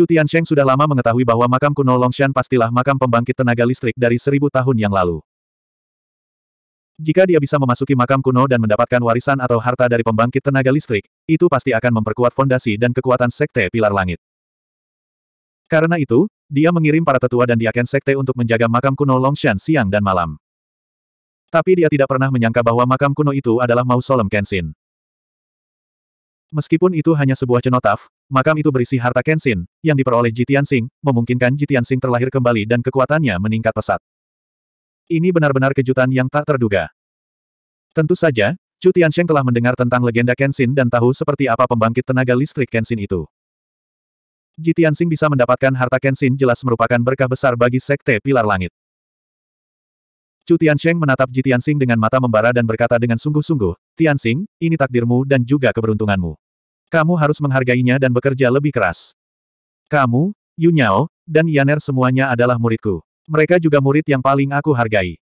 Chu Tiansheng sudah lama mengetahui bahwa makam kuno Longshan pastilah makam pembangkit tenaga listrik dari seribu tahun yang lalu. Jika dia bisa memasuki makam kuno dan mendapatkan warisan atau harta dari pembangkit tenaga listrik, itu pasti akan memperkuat fondasi dan kekuatan Sekte Pilar Langit. Karena itu, dia mengirim para tetua dan diaken Sekte untuk menjaga makam kuno Longshan siang dan malam. Tapi dia tidak pernah menyangka bahwa makam kuno itu adalah mausolem Kenshin. Meskipun itu hanya sebuah cenotaf, makam itu berisi harta Kenshin, yang diperoleh Jitian Sing, memungkinkan Jitian Sing terlahir kembali dan kekuatannya meningkat pesat. Ini benar-benar kejutan yang tak terduga. Tentu saja, Chu Tiansheng telah mendengar tentang legenda Kenshin dan tahu seperti apa pembangkit tenaga listrik Kenshin itu. Jitian Sing bisa mendapatkan harta Kenshin jelas merupakan berkah besar bagi Sekte Pilar Langit. Chu Tiansheng menatap Jitian Sing dengan mata membara dan berkata dengan sungguh-sungguh, Tianxing, ini takdirmu dan juga keberuntunganmu. Kamu harus menghargainya dan bekerja lebih keras. Kamu, Yunyao, dan Yaner semuanya adalah muridku. Mereka juga murid yang paling aku hargai.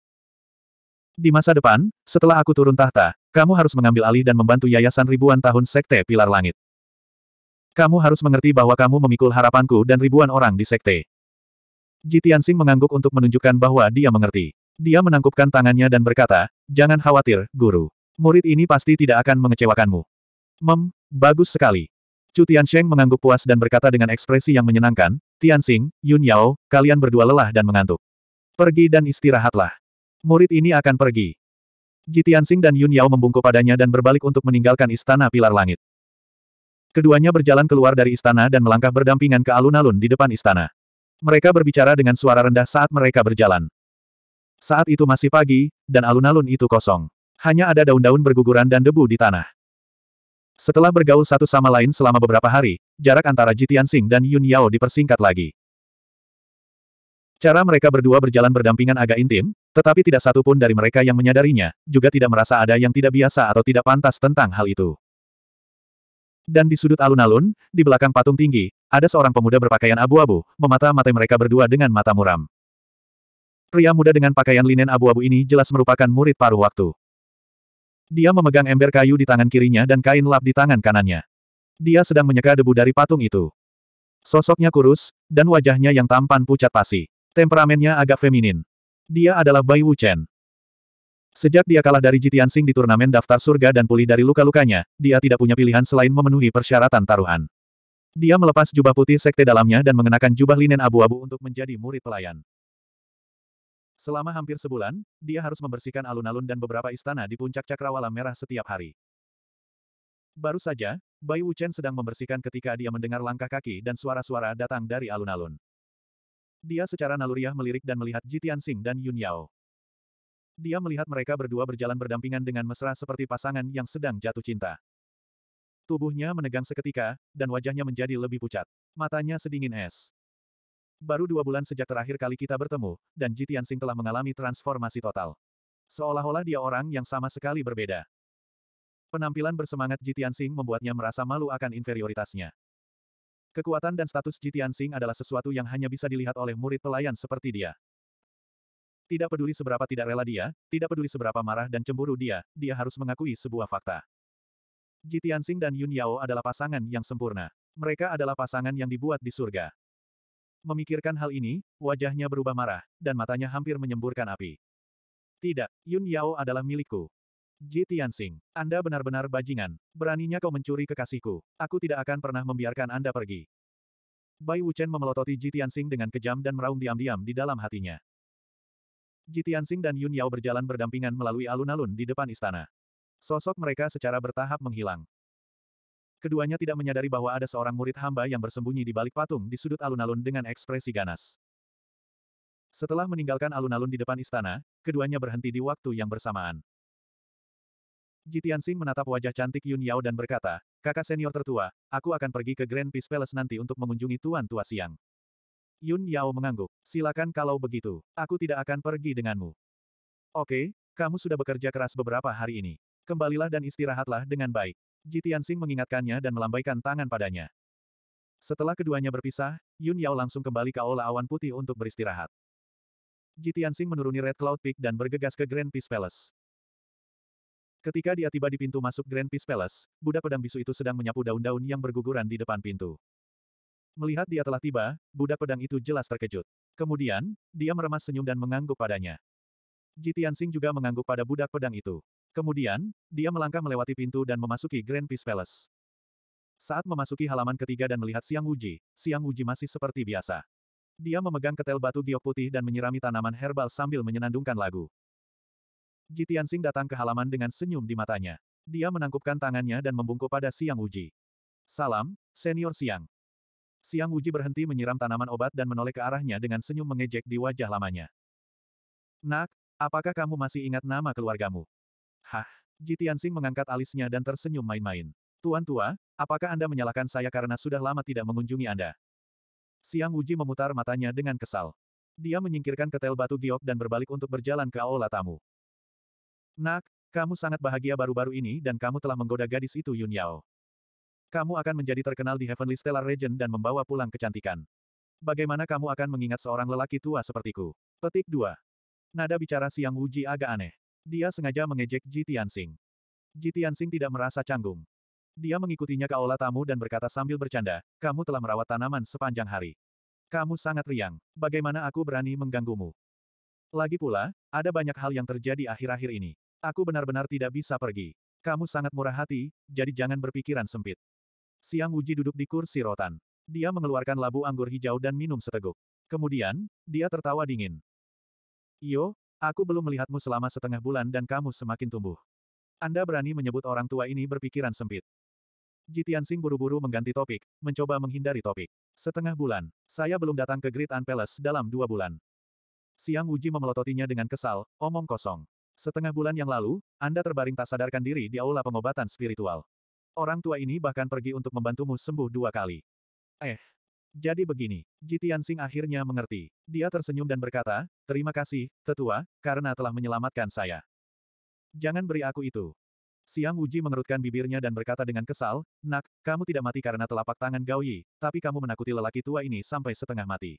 Di masa depan, setelah aku turun tahta, kamu harus mengambil alih dan membantu yayasan ribuan tahun Sekte Pilar Langit. Kamu harus mengerti bahwa kamu memikul harapanku dan ribuan orang di Sekte. Jitian Sing mengangguk untuk menunjukkan bahwa dia mengerti. Dia menangkupkan tangannya dan berkata, Jangan khawatir, guru. Murid ini pasti tidak akan mengecewakanmu. Mem, bagus sekali. Chu Tiansheng mengangguk puas dan berkata dengan ekspresi yang menyenangkan, Tianxing, Yun Yao, kalian berdua lelah dan mengantuk. Pergi dan istirahatlah. Murid ini akan pergi. Ji Tianxing dan Yun Yao membungkuk padanya dan berbalik untuk meninggalkan istana pilar langit. Keduanya berjalan keluar dari istana dan melangkah berdampingan ke alun-alun di depan istana. Mereka berbicara dengan suara rendah saat mereka berjalan. Saat itu masih pagi, dan alun-alun itu kosong. Hanya ada daun-daun berguguran dan debu di tanah. Setelah bergaul satu sama lain selama beberapa hari, jarak antara Jitian Sing dan Yun Yao dipersingkat lagi. Cara mereka berdua berjalan berdampingan agak intim, tetapi tidak satu pun dari mereka yang menyadarinya, juga tidak merasa ada yang tidak biasa atau tidak pantas tentang hal itu. Dan di sudut alun-alun, di belakang patung tinggi, ada seorang pemuda berpakaian abu-abu, memata-matai mereka berdua dengan mata muram. Pria muda dengan pakaian linen abu-abu ini jelas merupakan murid paruh waktu. Dia memegang ember kayu di tangan kirinya dan kain lap di tangan kanannya. Dia sedang menyeka debu dari patung itu. Sosoknya kurus, dan wajahnya yang tampan pucat pasi. Temperamennya agak feminin. Dia adalah Bai Wu Chen. Sejak dia kalah dari Jitian Sing di turnamen daftar surga dan pulih dari luka-lukanya, dia tidak punya pilihan selain memenuhi persyaratan taruhan. Dia melepas jubah putih sekte dalamnya dan mengenakan jubah linen abu-abu untuk menjadi murid pelayan. Selama hampir sebulan, dia harus membersihkan alun-alun dan beberapa istana di puncak cakrawala merah setiap hari. Baru saja, Bai Wuchen sedang membersihkan ketika dia mendengar langkah kaki dan suara-suara datang dari alun-alun. Dia secara naluriah melirik dan melihat Jitian Sing dan Yun Yao. Dia melihat mereka berdua berjalan berdampingan dengan mesra seperti pasangan yang sedang jatuh cinta. Tubuhnya menegang seketika, dan wajahnya menjadi lebih pucat. Matanya sedingin es. Baru dua bulan sejak terakhir kali kita bertemu, dan Ji Tianxing telah mengalami transformasi total. Seolah-olah dia orang yang sama sekali berbeda. Penampilan bersemangat Ji Tianxing membuatnya merasa malu akan inferioritasnya. Kekuatan dan status Ji Tianxing adalah sesuatu yang hanya bisa dilihat oleh murid pelayan seperti dia. Tidak peduli seberapa tidak rela dia, tidak peduli seberapa marah dan cemburu dia, dia harus mengakui sebuah fakta. Ji Tianxing dan Yun Yao adalah pasangan yang sempurna. Mereka adalah pasangan yang dibuat di surga. Memikirkan hal ini, wajahnya berubah marah, dan matanya hampir menyemburkan api. Tidak, Yun Yao adalah milikku. Ji Tianxing, Anda benar-benar bajingan. Beraninya kau mencuri kekasihku. Aku tidak akan pernah membiarkan Anda pergi. Bai Wuchen memelototi Ji Tianxing dengan kejam dan meraung diam-diam di dalam hatinya. Ji Tianxing dan Yun Yao berjalan berdampingan melalui alun-alun di depan istana. Sosok mereka secara bertahap menghilang. Keduanya tidak menyadari bahwa ada seorang murid hamba yang bersembunyi di balik patung di sudut alun-alun dengan ekspresi ganas. Setelah meninggalkan alun-alun di depan istana, keduanya berhenti di waktu yang bersamaan. Jitian menatap wajah cantik Yun Yao dan berkata, kakak senior tertua, aku akan pergi ke Grand Peace Palace nanti untuk mengunjungi Tuan Tua Siang. Yun Yao mengangguk, silakan kalau begitu, aku tidak akan pergi denganmu. Oke, kamu sudah bekerja keras beberapa hari ini. Kembalilah dan istirahatlah dengan baik. Ji Tianxing mengingatkannya dan melambaikan tangan padanya. Setelah keduanya berpisah, Yun Yao langsung kembali ke Aula Awan Putih untuk beristirahat. Ji Tianxing menuruni Red Cloud Peak dan bergegas ke Grand Peace Palace. Ketika dia tiba di pintu masuk Grand Peace Palace, Buddha Pedang Bisu itu sedang menyapu daun-daun yang berguguran di depan pintu. Melihat dia telah tiba, Buddha Pedang itu jelas terkejut. Kemudian, dia meremas senyum dan mengangguk padanya. Ji Tianxing juga mengangguk pada budak pedang itu. Kemudian, dia melangkah melewati pintu dan memasuki Grand Peace Palace. Saat memasuki halaman ketiga dan melihat Siang Uji, Siang Uji masih seperti biasa. Dia memegang ketel batu giok putih dan menyirami tanaman herbal sambil menyenandungkan lagu. Jitian Sing datang ke halaman dengan senyum di matanya. Dia menangkupkan tangannya dan membungkuk pada Siang Uji. Salam, Senior Siang. Siang Uji berhenti menyiram tanaman obat dan menoleh ke arahnya dengan senyum mengejek di wajah lamanya. Nak, apakah kamu masih ingat nama keluargamu? Hah? Jitiansing mengangkat alisnya dan tersenyum main-main. Tuan tua, apakah Anda menyalahkan saya karena sudah lama tidak mengunjungi Anda? Siang Wuji memutar matanya dengan kesal. Dia menyingkirkan ketel batu giok dan berbalik untuk berjalan ke aula tamu. Nak, kamu sangat bahagia baru-baru ini dan kamu telah menggoda gadis itu Yun Yao. Kamu akan menjadi terkenal di Heavenly Stellar Region dan membawa pulang kecantikan. Bagaimana kamu akan mengingat seorang lelaki tua sepertiku? Petik 2. Nada bicara Siang Wuji agak aneh. Dia sengaja mengejek Ji Tianxing. Ji Tianxing tidak merasa canggung. Dia mengikutinya ke aula tamu dan berkata sambil bercanda, kamu telah merawat tanaman sepanjang hari. Kamu sangat riang. Bagaimana aku berani mengganggumu? Lagi pula, ada banyak hal yang terjadi akhir-akhir ini. Aku benar-benar tidak bisa pergi. Kamu sangat murah hati, jadi jangan berpikiran sempit. Siang Uji duduk di kursi rotan. Dia mengeluarkan labu anggur hijau dan minum seteguk. Kemudian, dia tertawa dingin. Yo, Aku belum melihatmu selama setengah bulan dan kamu semakin tumbuh. Anda berani menyebut orang tua ini berpikiran sempit. Jitian Sing buru-buru mengganti topik, mencoba menghindari topik. Setengah bulan, saya belum datang ke Great An Palace dalam dua bulan. Siang Wuji memelototinya dengan kesal, omong kosong. Setengah bulan yang lalu, Anda terbaring tak sadarkan diri di aula pengobatan spiritual. Orang tua ini bahkan pergi untuk membantumu sembuh dua kali. Eh, jadi begini, Jitian Sing akhirnya mengerti. Dia tersenyum dan berkata, terima kasih, tetua, karena telah menyelamatkan saya. Jangan beri aku itu. Siang Uji mengerutkan bibirnya dan berkata dengan kesal, Nak, kamu tidak mati karena telapak tangan Gao Yi, tapi kamu menakuti lelaki tua ini sampai setengah mati.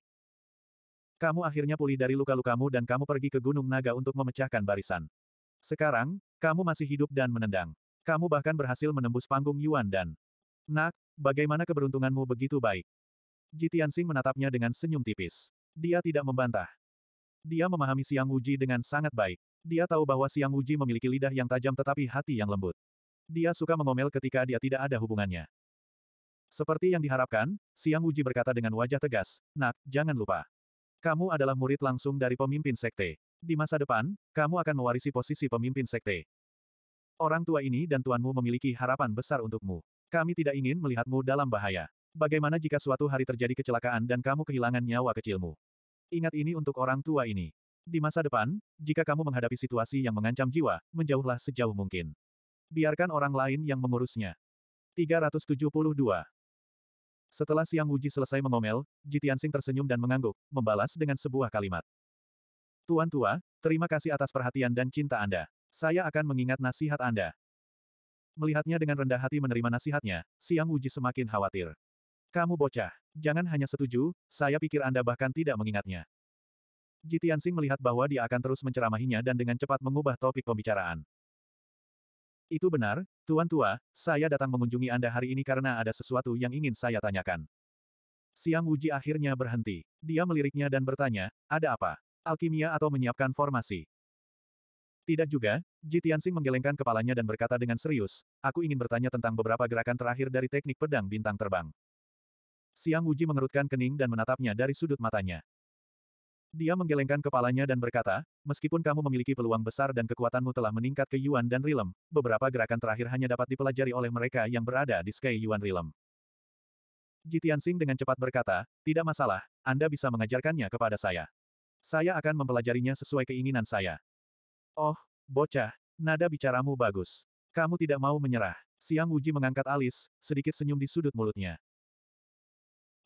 Kamu akhirnya pulih dari luka-lukamu dan kamu pergi ke Gunung Naga untuk memecahkan barisan. Sekarang, kamu masih hidup dan menendang. Kamu bahkan berhasil menembus panggung Yuan dan... Nak, bagaimana keberuntunganmu begitu baik? Ji Tianxing menatapnya dengan senyum tipis. Dia tidak membantah. Dia memahami Siang Wuji dengan sangat baik. Dia tahu bahwa Siang Wuji memiliki lidah yang tajam tetapi hati yang lembut. Dia suka mengomel ketika dia tidak ada hubungannya. Seperti yang diharapkan, Siang Wuji berkata dengan wajah tegas, Nak, jangan lupa. Kamu adalah murid langsung dari pemimpin sekte. Di masa depan, kamu akan mewarisi posisi pemimpin sekte. Orang tua ini dan tuanmu memiliki harapan besar untukmu. Kami tidak ingin melihatmu dalam bahaya. Bagaimana jika suatu hari terjadi kecelakaan dan kamu kehilangan nyawa kecilmu? Ingat ini untuk orang tua ini. Di masa depan, jika kamu menghadapi situasi yang mengancam jiwa, menjauhlah sejauh mungkin. Biarkan orang lain yang mengurusnya. 372. Setelah Siang Wuji selesai mengomel, Jitiansing tersenyum dan mengangguk, membalas dengan sebuah kalimat. Tuan tua, terima kasih atas perhatian dan cinta Anda. Saya akan mengingat nasihat Anda. Melihatnya dengan rendah hati menerima nasihatnya, Siang Wuji semakin khawatir. Kamu bocah. Jangan hanya setuju, saya pikir Anda bahkan tidak mengingatnya. Jitiansing melihat bahwa dia akan terus menceramahinya dan dengan cepat mengubah topik pembicaraan. Itu benar, Tuan Tua, saya datang mengunjungi Anda hari ini karena ada sesuatu yang ingin saya tanyakan. Siang Wuji akhirnya berhenti. Dia meliriknya dan bertanya, ada apa? Alkimia atau menyiapkan formasi? Tidak juga, Jitiansing menggelengkan kepalanya dan berkata dengan serius, aku ingin bertanya tentang beberapa gerakan terakhir dari teknik pedang bintang terbang. Siang Wuji mengerutkan kening dan menatapnya dari sudut matanya. Dia menggelengkan kepalanya dan berkata, meskipun kamu memiliki peluang besar dan kekuatanmu telah meningkat ke Yuan dan Rilem, beberapa gerakan terakhir hanya dapat dipelajari oleh mereka yang berada di Sky Yuan Rilem. Jitian Sing dengan cepat berkata, tidak masalah, Anda bisa mengajarkannya kepada saya. Saya akan mempelajarinya sesuai keinginan saya. Oh, bocah, nada bicaramu bagus. Kamu tidak mau menyerah. Siang Wuji mengangkat alis, sedikit senyum di sudut mulutnya.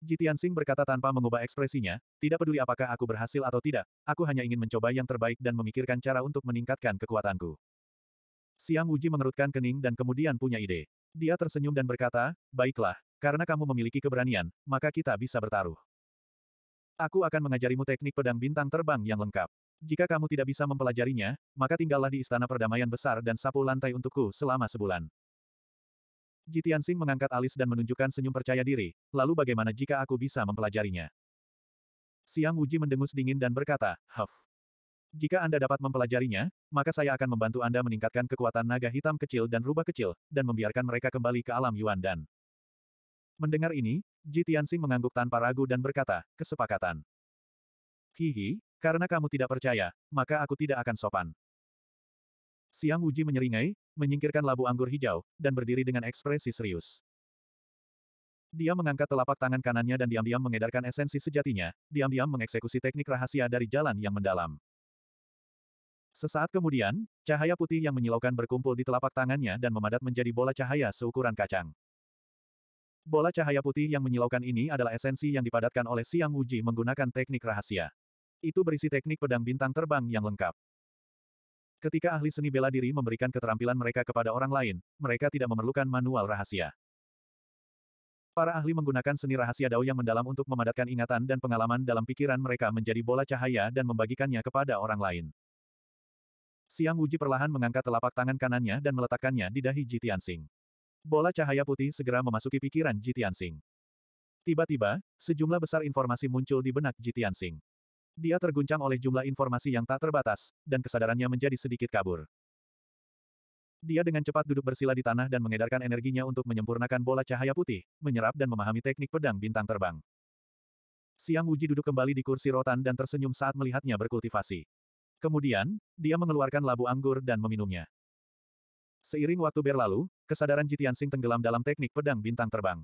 Jitian Sing berkata tanpa mengubah ekspresinya, tidak peduli apakah aku berhasil atau tidak, aku hanya ingin mencoba yang terbaik dan memikirkan cara untuk meningkatkan kekuatanku. Siang Wuji mengerutkan kening dan kemudian punya ide. Dia tersenyum dan berkata, baiklah, karena kamu memiliki keberanian, maka kita bisa bertaruh. Aku akan mengajarimu teknik pedang bintang terbang yang lengkap. Jika kamu tidak bisa mempelajarinya, maka tinggallah di istana perdamaian besar dan sapu lantai untukku selama sebulan. Sing mengangkat alis dan menunjukkan senyum percaya diri, lalu bagaimana jika aku bisa mempelajarinya? Siang Wuji mendengus dingin dan berkata, Huff. Jika Anda dapat mempelajarinya, maka saya akan membantu Anda meningkatkan kekuatan naga hitam kecil dan rubah kecil, dan membiarkan mereka kembali ke alam Yuan Dan. Mendengar ini, Ji Tianxing mengangguk tanpa ragu dan berkata, kesepakatan. Hihi, karena kamu tidak percaya, maka aku tidak akan sopan. Siang Uji menyeringai, menyingkirkan labu anggur hijau, dan berdiri dengan ekspresi serius. Dia mengangkat telapak tangan kanannya dan diam-diam mengedarkan esensi sejatinya, diam-diam mengeksekusi teknik rahasia dari jalan yang mendalam. Sesaat kemudian, cahaya putih yang menyilaukan berkumpul di telapak tangannya dan memadat menjadi bola cahaya seukuran kacang. Bola cahaya putih yang menyilaukan ini adalah esensi yang dipadatkan oleh Siang Wuji menggunakan teknik rahasia. Itu berisi teknik pedang bintang terbang yang lengkap. Ketika ahli seni bela diri memberikan keterampilan mereka kepada orang lain, mereka tidak memerlukan manual rahasia. Para ahli menggunakan seni rahasia dao yang mendalam untuk memadatkan ingatan dan pengalaman dalam pikiran mereka menjadi bola cahaya dan membagikannya kepada orang lain. Siang Wuji perlahan mengangkat telapak tangan kanannya dan meletakkannya di dahi Jitian Sing. Bola cahaya putih segera memasuki pikiran Jitian Sing. Tiba-tiba, sejumlah besar informasi muncul di benak Jitian Sing. Dia terguncang oleh jumlah informasi yang tak terbatas, dan kesadarannya menjadi sedikit kabur. Dia dengan cepat duduk bersila di tanah dan mengedarkan energinya untuk menyempurnakan bola cahaya putih, menyerap dan memahami teknik pedang bintang terbang. Siang Wuji duduk kembali di kursi rotan dan tersenyum saat melihatnya berkultivasi. Kemudian, dia mengeluarkan labu anggur dan meminumnya. Seiring waktu berlalu, kesadaran Jitian Sing tenggelam dalam teknik pedang bintang terbang.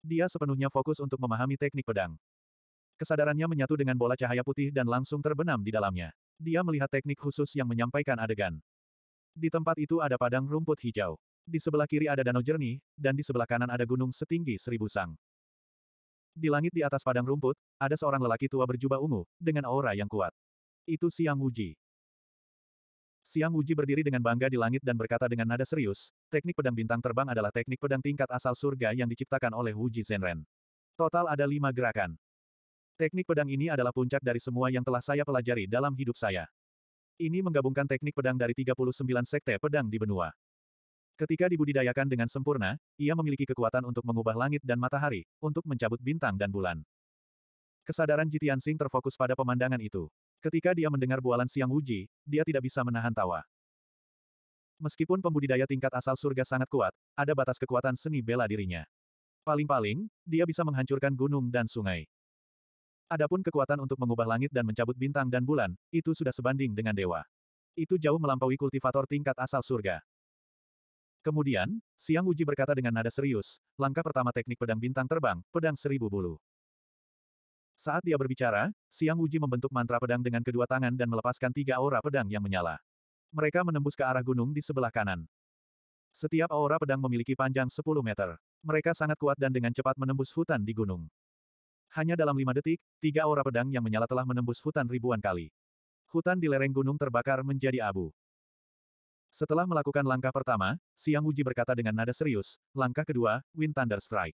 Dia sepenuhnya fokus untuk memahami teknik pedang. Kesadarannya menyatu dengan bola cahaya putih dan langsung terbenam di dalamnya. Dia melihat teknik khusus yang menyampaikan adegan. Di tempat itu ada padang rumput hijau. Di sebelah kiri ada danau jernih, dan di sebelah kanan ada gunung setinggi seribu sang. Di langit di atas padang rumput, ada seorang lelaki tua berjubah ungu, dengan aura yang kuat. Itu Siang Wuji. Siang Wuji berdiri dengan bangga di langit dan berkata dengan nada serius, teknik pedang bintang terbang adalah teknik pedang tingkat asal surga yang diciptakan oleh Wuji Zenren. Total ada lima gerakan. Teknik pedang ini adalah puncak dari semua yang telah saya pelajari dalam hidup saya. Ini menggabungkan teknik pedang dari 39 sekte pedang di benua. Ketika dibudidayakan dengan sempurna, ia memiliki kekuatan untuk mengubah langit dan matahari, untuk mencabut bintang dan bulan. Kesadaran Jitian Sing terfokus pada pemandangan itu. Ketika dia mendengar bualan siang uji, dia tidak bisa menahan tawa. Meskipun pembudidaya tingkat asal surga sangat kuat, ada batas kekuatan seni bela dirinya. Paling-paling, dia bisa menghancurkan gunung dan sungai. Adapun kekuatan untuk mengubah langit dan mencabut bintang dan bulan, itu sudah sebanding dengan dewa. Itu jauh melampaui kultivator tingkat asal surga. Kemudian, Siang Uji berkata dengan nada serius, langkah pertama teknik pedang bintang terbang, pedang seribu bulu. Saat dia berbicara, Siang Uji membentuk mantra pedang dengan kedua tangan dan melepaskan tiga aura pedang yang menyala. Mereka menembus ke arah gunung di sebelah kanan. Setiap aura pedang memiliki panjang 10 meter. Mereka sangat kuat dan dengan cepat menembus hutan di gunung. Hanya dalam lima detik, tiga aura pedang yang menyala telah menembus hutan ribuan kali. Hutan di lereng gunung terbakar menjadi abu. Setelah melakukan langkah pertama, Siang Wuji berkata dengan nada serius, langkah kedua, Wind Thunder Strike.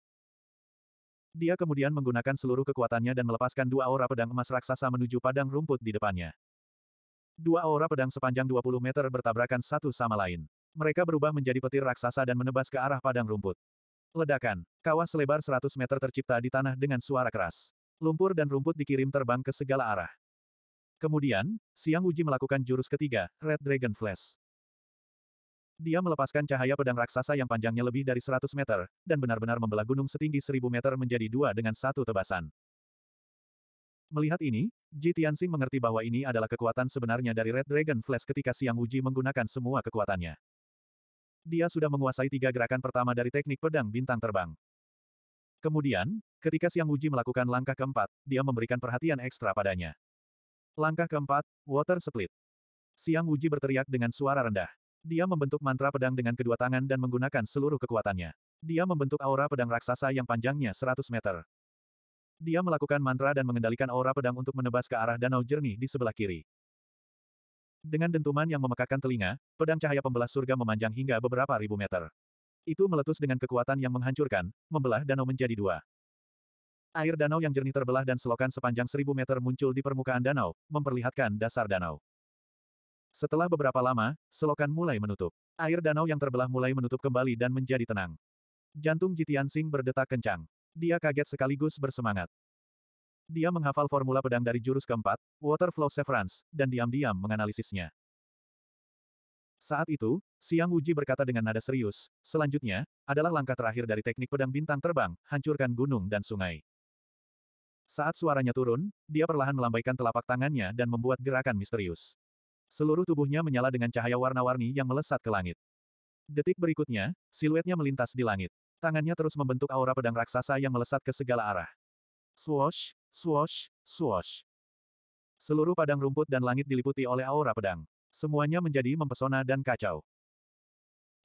Dia kemudian menggunakan seluruh kekuatannya dan melepaskan dua aura pedang emas raksasa menuju padang rumput di depannya. Dua aura pedang sepanjang 20 meter bertabrakan satu sama lain. Mereka berubah menjadi petir raksasa dan menebas ke arah padang rumput. Ledakan. Kawah selebar 100 meter tercipta di tanah dengan suara keras. Lumpur dan rumput dikirim terbang ke segala arah. Kemudian, Siang Uji melakukan jurus ketiga, Red Dragon Flash. Dia melepaskan cahaya pedang raksasa yang panjangnya lebih dari 100 meter, dan benar-benar membelah gunung setinggi 1000 meter menjadi dua dengan satu tebasan. Melihat ini, Ji Tianxing mengerti bahwa ini adalah kekuatan sebenarnya dari Red Dragon Flash ketika Siang Uji menggunakan semua kekuatannya. Dia sudah menguasai tiga gerakan pertama dari teknik pedang bintang terbang. Kemudian, ketika Siang Wuji melakukan langkah keempat, dia memberikan perhatian ekstra padanya. Langkah keempat, Water Split. Siang Wuji berteriak dengan suara rendah. Dia membentuk mantra pedang dengan kedua tangan dan menggunakan seluruh kekuatannya. Dia membentuk aura pedang raksasa yang panjangnya 100 meter. Dia melakukan mantra dan mengendalikan aura pedang untuk menebas ke arah danau jernih di sebelah kiri. Dengan dentuman yang memekakan telinga, pedang cahaya pembelah surga memanjang hingga beberapa ribu meter. Itu meletus dengan kekuatan yang menghancurkan, membelah danau menjadi dua. Air danau yang jernih terbelah dan selokan sepanjang seribu meter muncul di permukaan danau, memperlihatkan dasar danau. Setelah beberapa lama, selokan mulai menutup. Air danau yang terbelah mulai menutup kembali dan menjadi tenang. Jantung Jitian Sing berdetak kencang. Dia kaget sekaligus bersemangat. Dia menghafal formula pedang dari jurus keempat, Water Flow Severance, dan diam-diam menganalisisnya. Saat itu, Siang Uji berkata dengan nada serius, selanjutnya, adalah langkah terakhir dari teknik pedang bintang terbang, hancurkan gunung dan sungai. Saat suaranya turun, dia perlahan melambaikan telapak tangannya dan membuat gerakan misterius. Seluruh tubuhnya menyala dengan cahaya warna-warni yang melesat ke langit. Detik berikutnya, siluetnya melintas di langit. Tangannya terus membentuk aura pedang raksasa yang melesat ke segala arah. Swosh, swosh, swosh. Seluruh padang rumput dan langit diliputi oleh aura pedang. Semuanya menjadi mempesona dan kacau.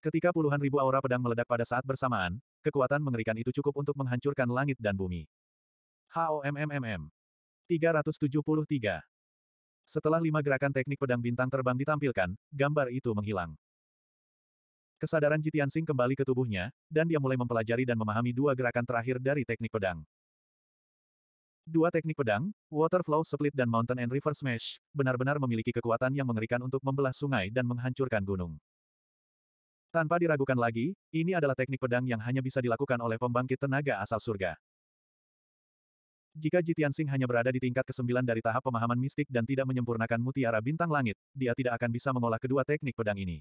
Ketika puluhan ribu aura pedang meledak pada saat bersamaan, kekuatan mengerikan itu cukup untuk menghancurkan langit dan bumi. HOMMMM. 373. Setelah lima gerakan teknik pedang bintang terbang ditampilkan, gambar itu menghilang. Kesadaran Jitian Sing kembali ke tubuhnya, dan dia mulai mempelajari dan memahami dua gerakan terakhir dari teknik pedang. Dua teknik pedang, Water Flow Split dan Mountain and River Smash, benar-benar memiliki kekuatan yang mengerikan untuk membelah sungai dan menghancurkan gunung. Tanpa diragukan lagi, ini adalah teknik pedang yang hanya bisa dilakukan oleh pembangkit tenaga asal surga. Jika Jitian Singh hanya berada di tingkat ke-9 dari tahap pemahaman mistik dan tidak menyempurnakan mutiara bintang langit, dia tidak akan bisa mengolah kedua teknik pedang ini.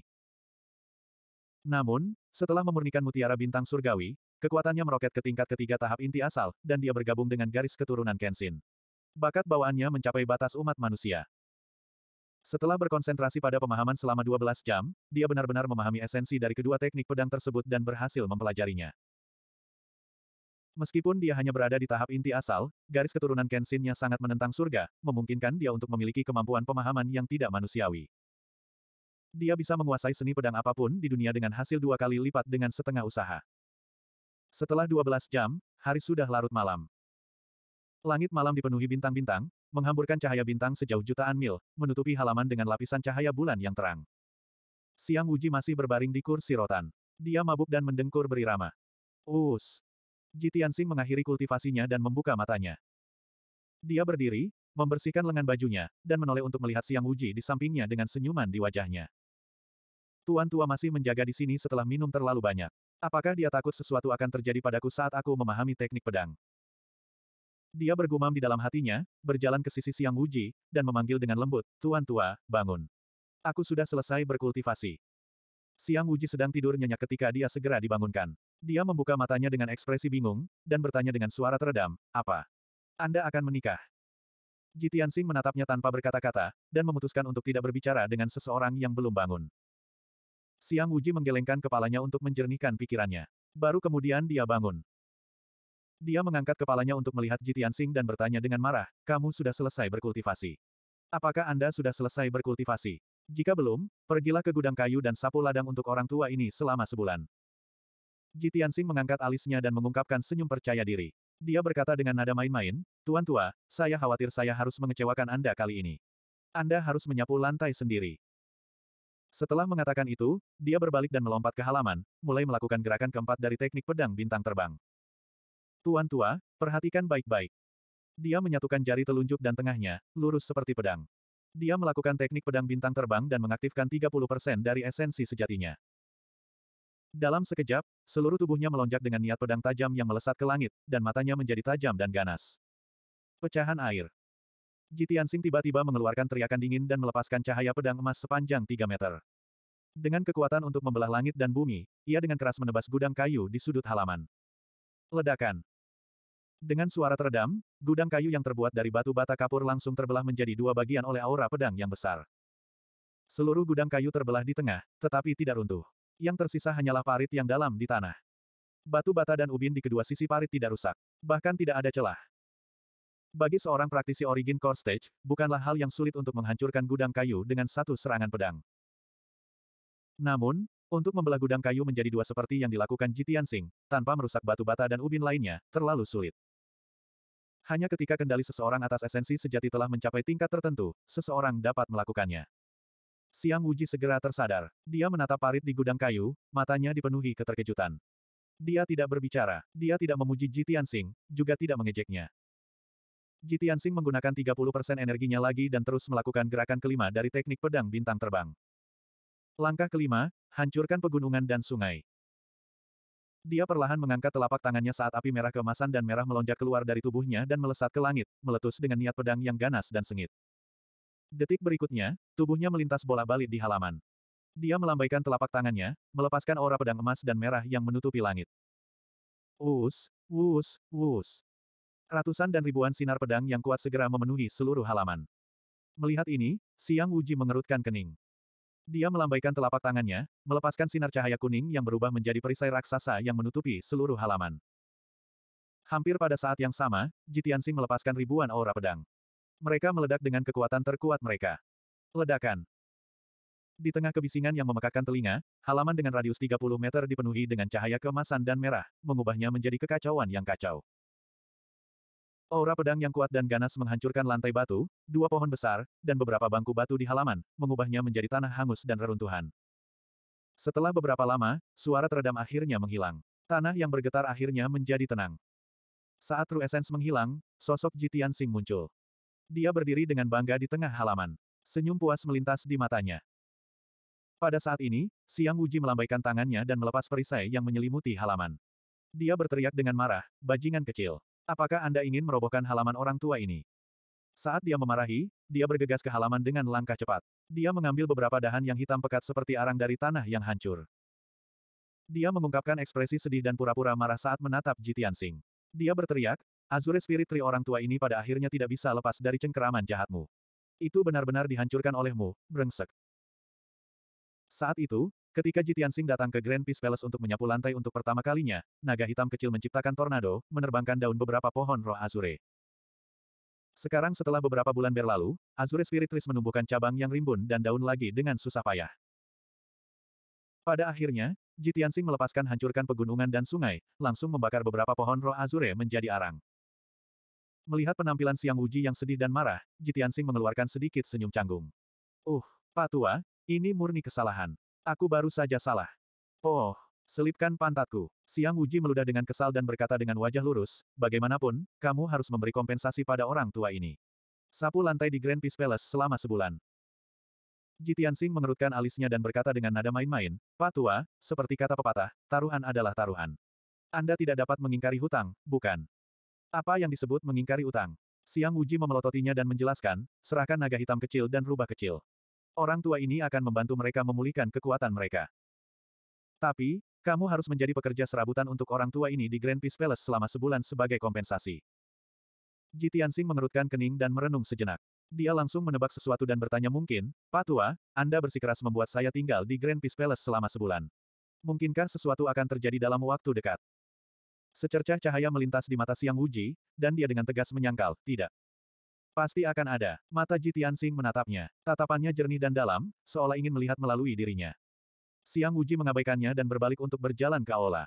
Namun, setelah memurnikan mutiara bintang surgawi, kekuatannya meroket ke tingkat ketiga tahap inti asal, dan dia bergabung dengan garis keturunan Kenshin. Bakat bawaannya mencapai batas umat manusia. Setelah berkonsentrasi pada pemahaman selama 12 jam, dia benar-benar memahami esensi dari kedua teknik pedang tersebut dan berhasil mempelajarinya. Meskipun dia hanya berada di tahap inti asal, garis keturunan Kenshin-nya sangat menentang surga, memungkinkan dia untuk memiliki kemampuan pemahaman yang tidak manusiawi. Dia bisa menguasai seni pedang apapun di dunia dengan hasil dua kali lipat dengan setengah usaha. Setelah 12 jam, hari sudah larut malam. Langit malam dipenuhi bintang-bintang, menghamburkan cahaya bintang sejauh jutaan mil, menutupi halaman dengan lapisan cahaya bulan yang terang. Siang Uji masih berbaring di kursi rotan. Dia mabuk dan mendengkur berirama. Us. Jitian Sing mengakhiri kultivasinya dan membuka matanya. Dia berdiri, membersihkan lengan bajunya, dan menoleh untuk melihat Siang Uji di sampingnya dengan senyuman di wajahnya. Tuan tua masih menjaga di sini setelah minum terlalu banyak. Apakah dia takut sesuatu akan terjadi padaku saat aku memahami teknik pedang? Dia bergumam di dalam hatinya, berjalan ke sisi Siang Wuji, dan memanggil dengan lembut, Tuan tua, bangun. Aku sudah selesai berkultivasi. Siang Wuji sedang tidur nyenyak ketika dia segera dibangunkan. Dia membuka matanya dengan ekspresi bingung, dan bertanya dengan suara teredam, apa? Anda akan menikah. Jitian Sing menatapnya tanpa berkata-kata, dan memutuskan untuk tidak berbicara dengan seseorang yang belum bangun. Siang Uji menggelengkan kepalanya untuk menjernihkan pikirannya. Baru kemudian dia bangun. Dia mengangkat kepalanya untuk melihat Jitian Sing dan bertanya dengan marah, kamu sudah selesai berkultivasi. Apakah Anda sudah selesai berkultivasi? Jika belum, pergilah ke gudang kayu dan sapu ladang untuk orang tua ini selama sebulan. Jitian Sing mengangkat alisnya dan mengungkapkan senyum percaya diri. Dia berkata dengan nada main-main, Tuan tua, saya khawatir saya harus mengecewakan Anda kali ini. Anda harus menyapu lantai sendiri. Setelah mengatakan itu, dia berbalik dan melompat ke halaman, mulai melakukan gerakan keempat dari teknik pedang bintang terbang. Tuan tua, perhatikan baik-baik. Dia menyatukan jari telunjuk dan tengahnya, lurus seperti pedang. Dia melakukan teknik pedang bintang terbang dan mengaktifkan 30% dari esensi sejatinya. Dalam sekejap, seluruh tubuhnya melonjak dengan niat pedang tajam yang melesat ke langit, dan matanya menjadi tajam dan ganas. Pecahan air. Jitian Sing tiba-tiba mengeluarkan teriakan dingin dan melepaskan cahaya pedang emas sepanjang 3 meter. Dengan kekuatan untuk membelah langit dan bumi, ia dengan keras menebas gudang kayu di sudut halaman. Ledakan. Dengan suara teredam, gudang kayu yang terbuat dari batu bata kapur langsung terbelah menjadi dua bagian oleh aura pedang yang besar. Seluruh gudang kayu terbelah di tengah, tetapi tidak runtuh. Yang tersisa hanyalah parit yang dalam di tanah. Batu bata dan ubin di kedua sisi parit tidak rusak. Bahkan tidak ada celah. Bagi seorang praktisi Origin Core Stage, bukanlah hal yang sulit untuk menghancurkan gudang kayu dengan satu serangan pedang. Namun, untuk membelah gudang kayu menjadi dua seperti yang dilakukan Jitian Sing, tanpa merusak batu bata dan ubin lainnya, terlalu sulit. Hanya ketika kendali seseorang atas esensi sejati telah mencapai tingkat tertentu, seseorang dapat melakukannya. Siang Wuji segera tersadar. Dia menatap parit di gudang kayu, matanya dipenuhi keterkejutan. Dia tidak berbicara, dia tidak memuji Jitian Sing, juga tidak mengejeknya. Jitian Tianxing menggunakan 30% energinya lagi dan terus melakukan gerakan kelima dari teknik pedang bintang terbang. Langkah kelima, hancurkan pegunungan dan sungai. Dia perlahan mengangkat telapak tangannya saat api merah keemasan dan merah melonjak keluar dari tubuhnya dan melesat ke langit, meletus dengan niat pedang yang ganas dan sengit. Detik berikutnya, tubuhnya melintas bola balik di halaman. Dia melambaikan telapak tangannya, melepaskan aura pedang emas dan merah yang menutupi langit. Wus, wus, wus. Ratusan dan ribuan sinar pedang yang kuat segera memenuhi seluruh halaman. Melihat ini, Siang Uji mengerutkan kening. Dia melambaikan telapak tangannya, melepaskan sinar cahaya kuning yang berubah menjadi perisai raksasa yang menutupi seluruh halaman. Hampir pada saat yang sama, Jitiansing melepaskan ribuan aura pedang. Mereka meledak dengan kekuatan terkuat mereka. Ledakan. Di tengah kebisingan yang memekakkan telinga, halaman dengan radius 30 meter dipenuhi dengan cahaya kemasan dan merah, mengubahnya menjadi kekacauan yang kacau. Aura pedang yang kuat dan ganas menghancurkan lantai batu, dua pohon besar, dan beberapa bangku batu di halaman, mengubahnya menjadi tanah hangus dan reruntuhan. Setelah beberapa lama, suara teredam akhirnya menghilang. Tanah yang bergetar akhirnya menjadi tenang. Saat True Essence menghilang, sosok Jitian Sing muncul. Dia berdiri dengan bangga di tengah halaman. Senyum puas melintas di matanya. Pada saat ini, Siang Wuji melambaikan tangannya dan melepas perisai yang menyelimuti halaman. Dia berteriak dengan marah, bajingan kecil. Apakah Anda ingin merobohkan halaman orang tua ini? Saat dia memarahi, dia bergegas ke halaman dengan langkah cepat. Dia mengambil beberapa dahan yang hitam pekat seperti arang dari tanah yang hancur. Dia mengungkapkan ekspresi sedih dan pura-pura marah saat menatap Jitian Sing. Dia berteriak, Azure Spirit Tree orang tua ini pada akhirnya tidak bisa lepas dari cengkeraman jahatmu. Itu benar-benar dihancurkan olehmu, brengsek. Saat itu, Ketika Jitian Sing datang ke Grand Peace Palace untuk menyapu lantai untuk pertama kalinya, naga hitam kecil menciptakan tornado, menerbangkan daun beberapa pohon roh Azure. Sekarang setelah beberapa bulan berlalu, Azure Spirit menumbuhkan cabang yang rimbun dan daun lagi dengan susah payah. Pada akhirnya, Jitian Sing melepaskan hancurkan pegunungan dan sungai, langsung membakar beberapa pohon roh Azure menjadi arang. Melihat penampilan Siang Uji yang sedih dan marah, Jitian Sing mengeluarkan sedikit senyum canggung. Uh, Pak Tua, ini murni kesalahan. Aku baru saja salah. Oh, selipkan pantatku. Siang Uji meludah dengan kesal dan berkata dengan wajah lurus, bagaimanapun, kamu harus memberi kompensasi pada orang tua ini. Sapu lantai di Grand Peace Palace selama sebulan. Jitian mengerutkan alisnya dan berkata dengan nada main-main, Pak Tua, seperti kata pepatah, taruhan adalah taruhan. Anda tidak dapat mengingkari hutang, bukan? Apa yang disebut mengingkari utang? Siang Uji memelototinya dan menjelaskan, serahkan naga hitam kecil dan rubah kecil. Orang tua ini akan membantu mereka memulihkan kekuatan mereka. Tapi, kamu harus menjadi pekerja serabutan untuk orang tua ini di Grand Peace Palace selama sebulan sebagai kompensasi. Ji Tianxing mengerutkan kening dan merenung sejenak. Dia langsung menebak sesuatu dan bertanya mungkin, Pak Tua, Anda bersikeras membuat saya tinggal di Grand Peace Palace selama sebulan. Mungkinkah sesuatu akan terjadi dalam waktu dekat? Secercah cahaya melintas di mata Siang Wuji, dan dia dengan tegas menyangkal, tidak. Pasti akan ada. Mata Ji Tianxing menatapnya. Tatapannya jernih dan dalam, seolah ingin melihat melalui dirinya. Siang Wuji mengabaikannya dan berbalik untuk berjalan ke aula.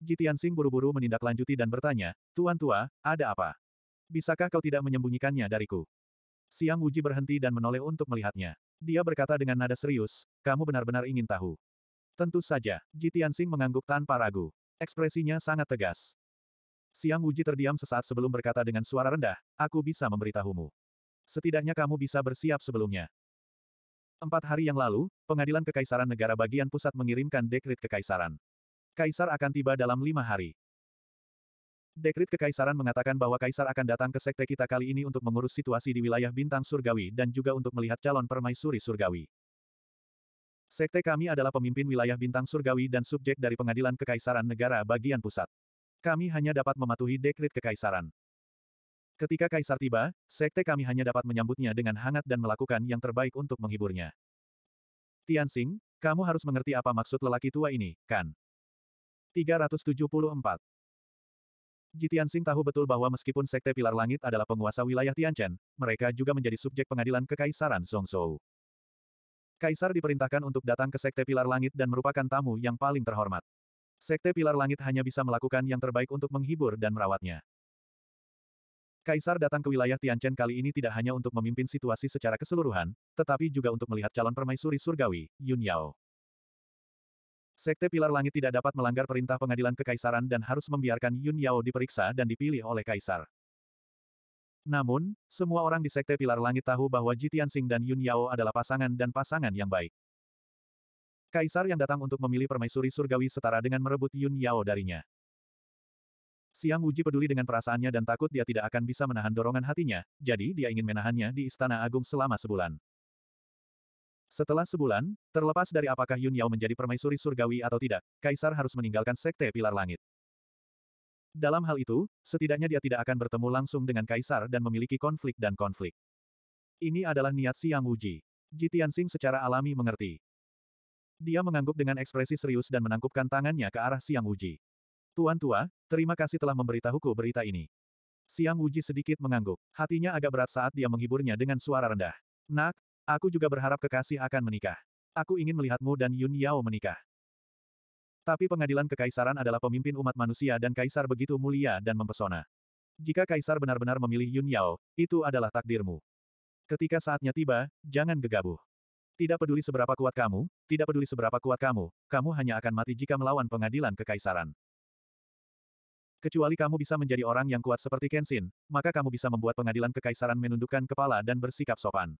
Ji Tianxing buru-buru menindaklanjuti dan bertanya, Tuan Tua, ada apa? Bisakah kau tidak menyembunyikannya dariku? Siang Wuji berhenti dan menoleh untuk melihatnya. Dia berkata dengan nada serius, kamu benar-benar ingin tahu. Tentu saja, Ji Tianxing mengangguk tanpa ragu. Ekspresinya sangat tegas. Siang Wuji terdiam sesaat sebelum berkata dengan suara rendah, aku bisa memberitahumu. Setidaknya kamu bisa bersiap sebelumnya. Empat hari yang lalu, Pengadilan Kekaisaran Negara Bagian Pusat mengirimkan dekrit kekaisaran. Kaisar akan tiba dalam lima hari. Dekrit kekaisaran mengatakan bahwa kaisar akan datang ke sekte kita kali ini untuk mengurus situasi di wilayah bintang surgawi dan juga untuk melihat calon permaisuri surgawi. Sekte kami adalah pemimpin wilayah bintang surgawi dan subjek dari pengadilan kekaisaran negara bagian pusat. Kami hanya dapat mematuhi dekrit kekaisaran. Ketika kaisar tiba, sekte kami hanya dapat menyambutnya dengan hangat dan melakukan yang terbaik untuk menghiburnya. Tianxing, kamu harus mengerti apa maksud lelaki tua ini, kan? 374. Jitiansing tahu betul bahwa meskipun sekte Pilar Langit adalah penguasa wilayah Tianchen, mereka juga menjadi subjek pengadilan kekaisaran Zhongzhou. Kaisar diperintahkan untuk datang ke sekte Pilar Langit dan merupakan tamu yang paling terhormat. Sekte Pilar Langit hanya bisa melakukan yang terbaik untuk menghibur dan merawatnya. Kaisar datang ke wilayah Tianchen kali ini tidak hanya untuk memimpin situasi secara keseluruhan, tetapi juga untuk melihat calon permaisuri surgawi, Yun Yao. Sekte Pilar Langit tidak dapat melanggar perintah pengadilan kekaisaran dan harus membiarkan Yun Yao diperiksa dan dipilih oleh kaisar. Namun, semua orang di Sekte Pilar Langit tahu bahwa Ji Tianxing dan Yun Yao adalah pasangan dan pasangan yang baik. Kaisar yang datang untuk memilih permaisuri surgawi setara dengan merebut Yun Yao darinya. Siang Wuji peduli dengan perasaannya dan takut dia tidak akan bisa menahan dorongan hatinya, jadi dia ingin menahannya di Istana Agung selama sebulan. Setelah sebulan, terlepas dari apakah Yun Yao menjadi permaisuri surgawi atau tidak, Kaisar harus meninggalkan Sekte Pilar Langit. Dalam hal itu, setidaknya dia tidak akan bertemu langsung dengan Kaisar dan memiliki konflik dan konflik. Ini adalah niat Siang Wuji. Jitiansing secara alami mengerti. Dia mengangguk dengan ekspresi serius dan menangkupkan tangannya ke arah Siang Uji. Tuan tua, terima kasih telah memberitahuku berita ini. Siang Uji sedikit mengangguk. Hatinya agak berat saat dia menghiburnya dengan suara rendah. Nak, aku juga berharap kekasih akan menikah. Aku ingin melihatmu dan Yun Yao menikah. Tapi pengadilan kekaisaran adalah pemimpin umat manusia dan kaisar begitu mulia dan mempesona. Jika kaisar benar-benar memilih Yun Yao, itu adalah takdirmu. Ketika saatnya tiba, jangan gegabah. Tidak peduli seberapa kuat kamu, tidak peduli seberapa kuat kamu, kamu hanya akan mati jika melawan pengadilan kekaisaran. Kecuali kamu bisa menjadi orang yang kuat seperti Kenshin, maka kamu bisa membuat pengadilan kekaisaran menundukkan kepala dan bersikap sopan.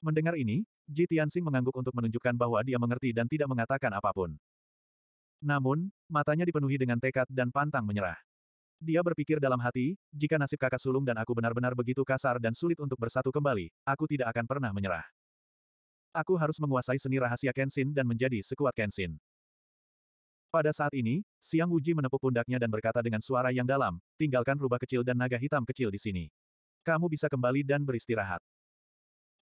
Mendengar ini, Ji Tianxing mengangguk untuk menunjukkan bahwa dia mengerti dan tidak mengatakan apapun. Namun, matanya dipenuhi dengan tekad dan pantang menyerah. Dia berpikir dalam hati, jika nasib kakak sulung dan aku benar-benar begitu kasar dan sulit untuk bersatu kembali, aku tidak akan pernah menyerah. Aku harus menguasai seni rahasia Kenshin dan menjadi sekuat Kenshin. Pada saat ini, Siang Wuji menepuk pundaknya dan berkata dengan suara yang dalam, tinggalkan rubah kecil dan naga hitam kecil di sini. Kamu bisa kembali dan beristirahat.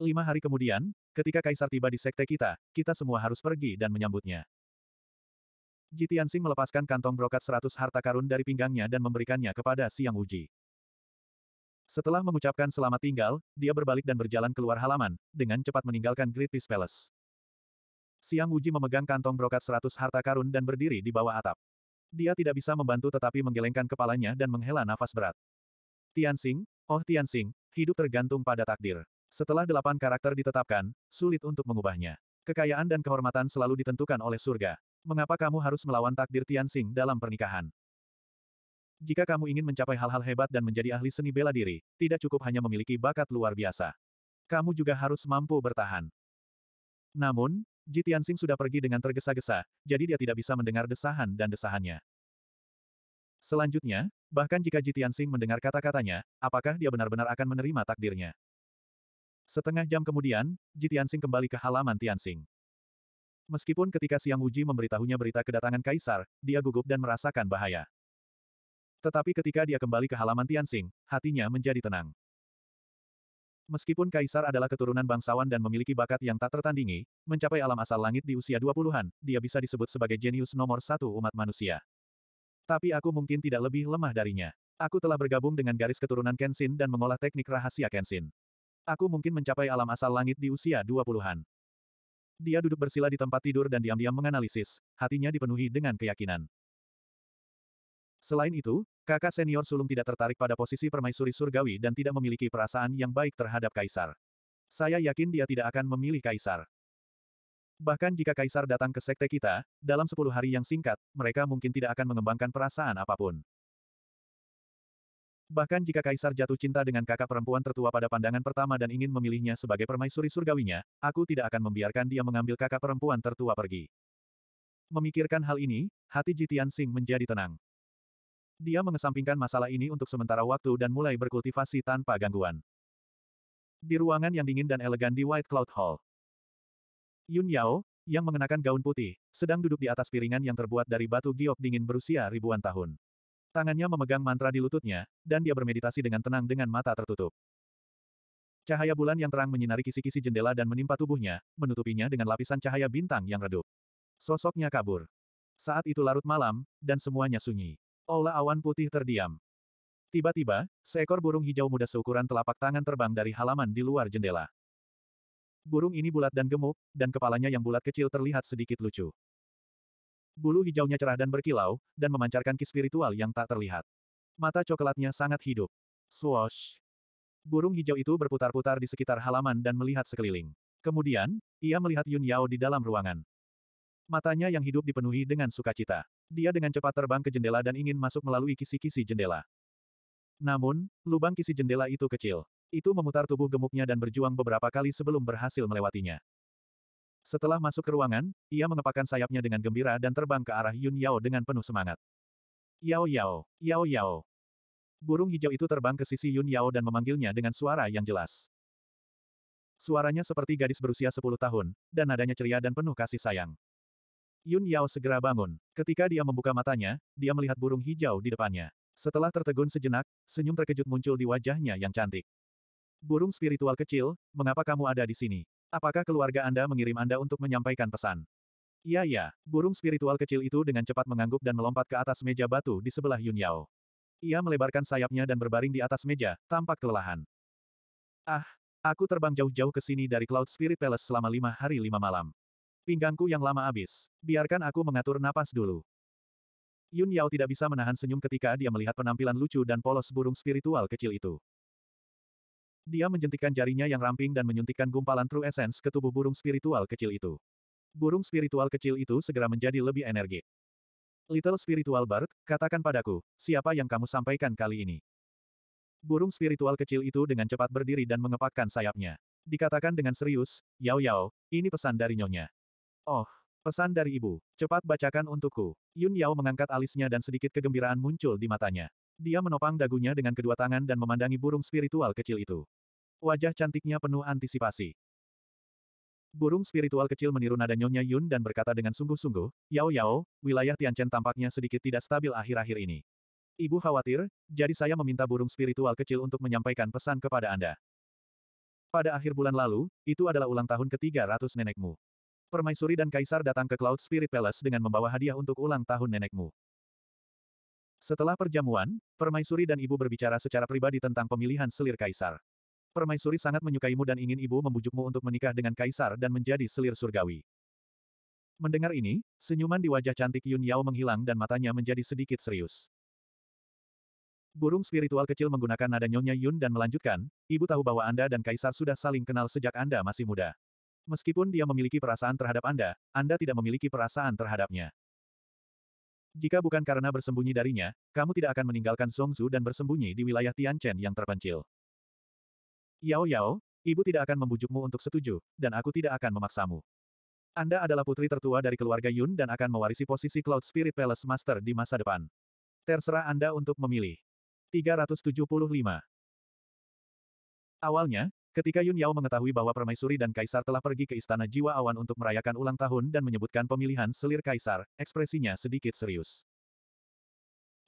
Lima hari kemudian, ketika Kaisar tiba di sekte kita, kita semua harus pergi dan menyambutnya. Sing melepaskan kantong brokat seratus harta karun dari pinggangnya dan memberikannya kepada Siang Wuji. Setelah mengucapkan selamat tinggal, dia berbalik dan berjalan keluar halaman, dengan cepat meninggalkan Great Peace Palace. Siang Wuji memegang kantong brokat seratus harta karun dan berdiri di bawah atap. Dia tidak bisa membantu tetapi menggelengkan kepalanya dan menghela nafas berat. Tianxing, oh Tianxing, hidup tergantung pada takdir. Setelah delapan karakter ditetapkan, sulit untuk mengubahnya. Kekayaan dan kehormatan selalu ditentukan oleh surga. Mengapa kamu harus melawan takdir Tianxing dalam pernikahan? Jika kamu ingin mencapai hal-hal hebat dan menjadi ahli seni bela diri, tidak cukup hanya memiliki bakat luar biasa. Kamu juga harus mampu bertahan. Namun, Ji Tianxing sudah pergi dengan tergesa-gesa, jadi dia tidak bisa mendengar desahan dan desahannya. Selanjutnya, bahkan jika Ji Tianxing mendengar kata-katanya, apakah dia benar-benar akan menerima takdirnya? Setengah jam kemudian, Ji Tianxing kembali ke halaman Tianxing. Meskipun ketika Siang Wuji memberitahunya berita kedatangan Kaisar, dia gugup dan merasakan bahaya. Tetapi ketika dia kembali ke halaman Tianxing, hatinya menjadi tenang. Meskipun Kaisar adalah keturunan bangsawan dan memiliki bakat yang tak tertandingi, mencapai alam asal langit di usia 20-an, dia bisa disebut sebagai jenius nomor satu umat manusia. Tapi aku mungkin tidak lebih lemah darinya. Aku telah bergabung dengan garis keturunan Kenshin dan mengolah teknik rahasia Kenshin. Aku mungkin mencapai alam asal langit di usia 20-an. Dia duduk bersila di tempat tidur dan diam-diam menganalisis, hatinya dipenuhi dengan keyakinan. Selain itu, kakak senior sulung tidak tertarik pada posisi permaisuri surgawi dan tidak memiliki perasaan yang baik terhadap kaisar. Saya yakin dia tidak akan memilih kaisar. Bahkan jika kaisar datang ke sekte kita, dalam sepuluh hari yang singkat, mereka mungkin tidak akan mengembangkan perasaan apapun. Bahkan jika kaisar jatuh cinta dengan kakak perempuan tertua pada pandangan pertama dan ingin memilihnya sebagai permaisuri surgawinya, aku tidak akan membiarkan dia mengambil kakak perempuan tertua pergi. Memikirkan hal ini, hati Jitian Singh menjadi tenang. Dia mengesampingkan masalah ini untuk sementara waktu dan mulai berkultivasi tanpa gangguan. Di ruangan yang dingin dan elegan di White Cloud Hall. Yun Yao, yang mengenakan gaun putih, sedang duduk di atas piringan yang terbuat dari batu giok dingin berusia ribuan tahun. Tangannya memegang mantra di lututnya, dan dia bermeditasi dengan tenang dengan mata tertutup. Cahaya bulan yang terang menyinari kisi-kisi jendela dan menimpa tubuhnya, menutupinya dengan lapisan cahaya bintang yang redup. Sosoknya kabur. Saat itu larut malam, dan semuanya sunyi. Ola awan putih terdiam. Tiba-tiba, seekor burung hijau muda seukuran telapak tangan terbang dari halaman di luar jendela. Burung ini bulat dan gemuk, dan kepalanya yang bulat kecil terlihat sedikit lucu. Bulu hijaunya cerah dan berkilau, dan memancarkan ki spiritual yang tak terlihat. Mata coklatnya sangat hidup. Swoosh! Burung hijau itu berputar-putar di sekitar halaman dan melihat sekeliling. Kemudian, ia melihat Yun Yao di dalam ruangan. Matanya yang hidup dipenuhi dengan sukacita. Dia dengan cepat terbang ke jendela dan ingin masuk melalui kisi-kisi jendela. Namun, lubang kisi jendela itu kecil. Itu memutar tubuh gemuknya dan berjuang beberapa kali sebelum berhasil melewatinya. Setelah masuk ke ruangan, ia mengepakkan sayapnya dengan gembira dan terbang ke arah Yun Yao dengan penuh semangat. Yao Yao, Yao Yao. Burung hijau itu terbang ke sisi Yun Yao dan memanggilnya dengan suara yang jelas. Suaranya seperti gadis berusia 10 tahun, dan nadanya ceria dan penuh kasih sayang. Yun Yao segera bangun. Ketika dia membuka matanya, dia melihat burung hijau di depannya. Setelah tertegun sejenak, senyum terkejut muncul di wajahnya yang cantik. Burung spiritual kecil, mengapa kamu ada di sini? Apakah keluarga Anda mengirim Anda untuk menyampaikan pesan? Iya ya, burung spiritual kecil itu dengan cepat mengangguk dan melompat ke atas meja batu di sebelah Yun Yao. Ia melebarkan sayapnya dan berbaring di atas meja, tampak kelelahan. Ah, aku terbang jauh-jauh ke sini dari Cloud Spirit Palace selama lima hari lima malam. Pinggangku yang lama habis. Biarkan aku mengatur napas dulu. Yun Yao tidak bisa menahan senyum ketika dia melihat penampilan lucu dan polos burung spiritual kecil itu. Dia menjentikkan jarinya yang ramping dan menyuntikkan gumpalan True Essence ke tubuh burung spiritual kecil itu. Burung spiritual kecil itu segera menjadi lebih energi. Little Spiritual Bird, katakan padaku, siapa yang kamu sampaikan kali ini? Burung spiritual kecil itu dengan cepat berdiri dan mengepakkan sayapnya. Dikatakan dengan serius, Yao Yao, ini pesan dari nyonya. Oh, pesan dari ibu. Cepat bacakan untukku. Yun Yao mengangkat alisnya dan sedikit kegembiraan muncul di matanya. Dia menopang dagunya dengan kedua tangan dan memandangi burung spiritual kecil itu. Wajah cantiknya penuh antisipasi. Burung spiritual kecil meniru nada Nyonya Yun dan berkata dengan sungguh-sungguh, Yao Yao, wilayah Tianchen tampaknya sedikit tidak stabil akhir-akhir ini. Ibu khawatir, jadi saya meminta burung spiritual kecil untuk menyampaikan pesan kepada Anda. Pada akhir bulan lalu, itu adalah ulang tahun ketiga 300 nenekmu. Permaisuri dan kaisar datang ke Cloud Spirit Palace dengan membawa hadiah untuk ulang tahun nenekmu. Setelah perjamuan, permaisuri dan ibu berbicara secara pribadi tentang pemilihan selir kaisar. Permaisuri sangat menyukaimu dan ingin ibu membujukmu untuk menikah dengan kaisar dan menjadi selir surgawi. Mendengar ini, senyuman di wajah cantik Yun Yao menghilang dan matanya menjadi sedikit serius. Burung spiritual kecil menggunakan nada nyonya Yun dan melanjutkan, Ibu tahu bahwa Anda dan Kaisar sudah saling kenal sejak Anda masih muda. Meskipun dia memiliki perasaan terhadap Anda, Anda tidak memiliki perasaan terhadapnya. Jika bukan karena bersembunyi darinya, kamu tidak akan meninggalkan Song Songzu dan bersembunyi di wilayah Tian Chen yang terpencil. Yao Yao, ibu tidak akan membujukmu untuk setuju, dan aku tidak akan memaksamu. Anda adalah putri tertua dari keluarga Yun dan akan mewarisi posisi Cloud Spirit Palace Master di masa depan. Terserah Anda untuk memilih. 375 Awalnya, Ketika Yun Yao mengetahui bahwa permaisuri dan kaisar telah pergi ke istana jiwa awan untuk merayakan ulang tahun dan menyebutkan pemilihan selir kaisar, ekspresinya sedikit serius.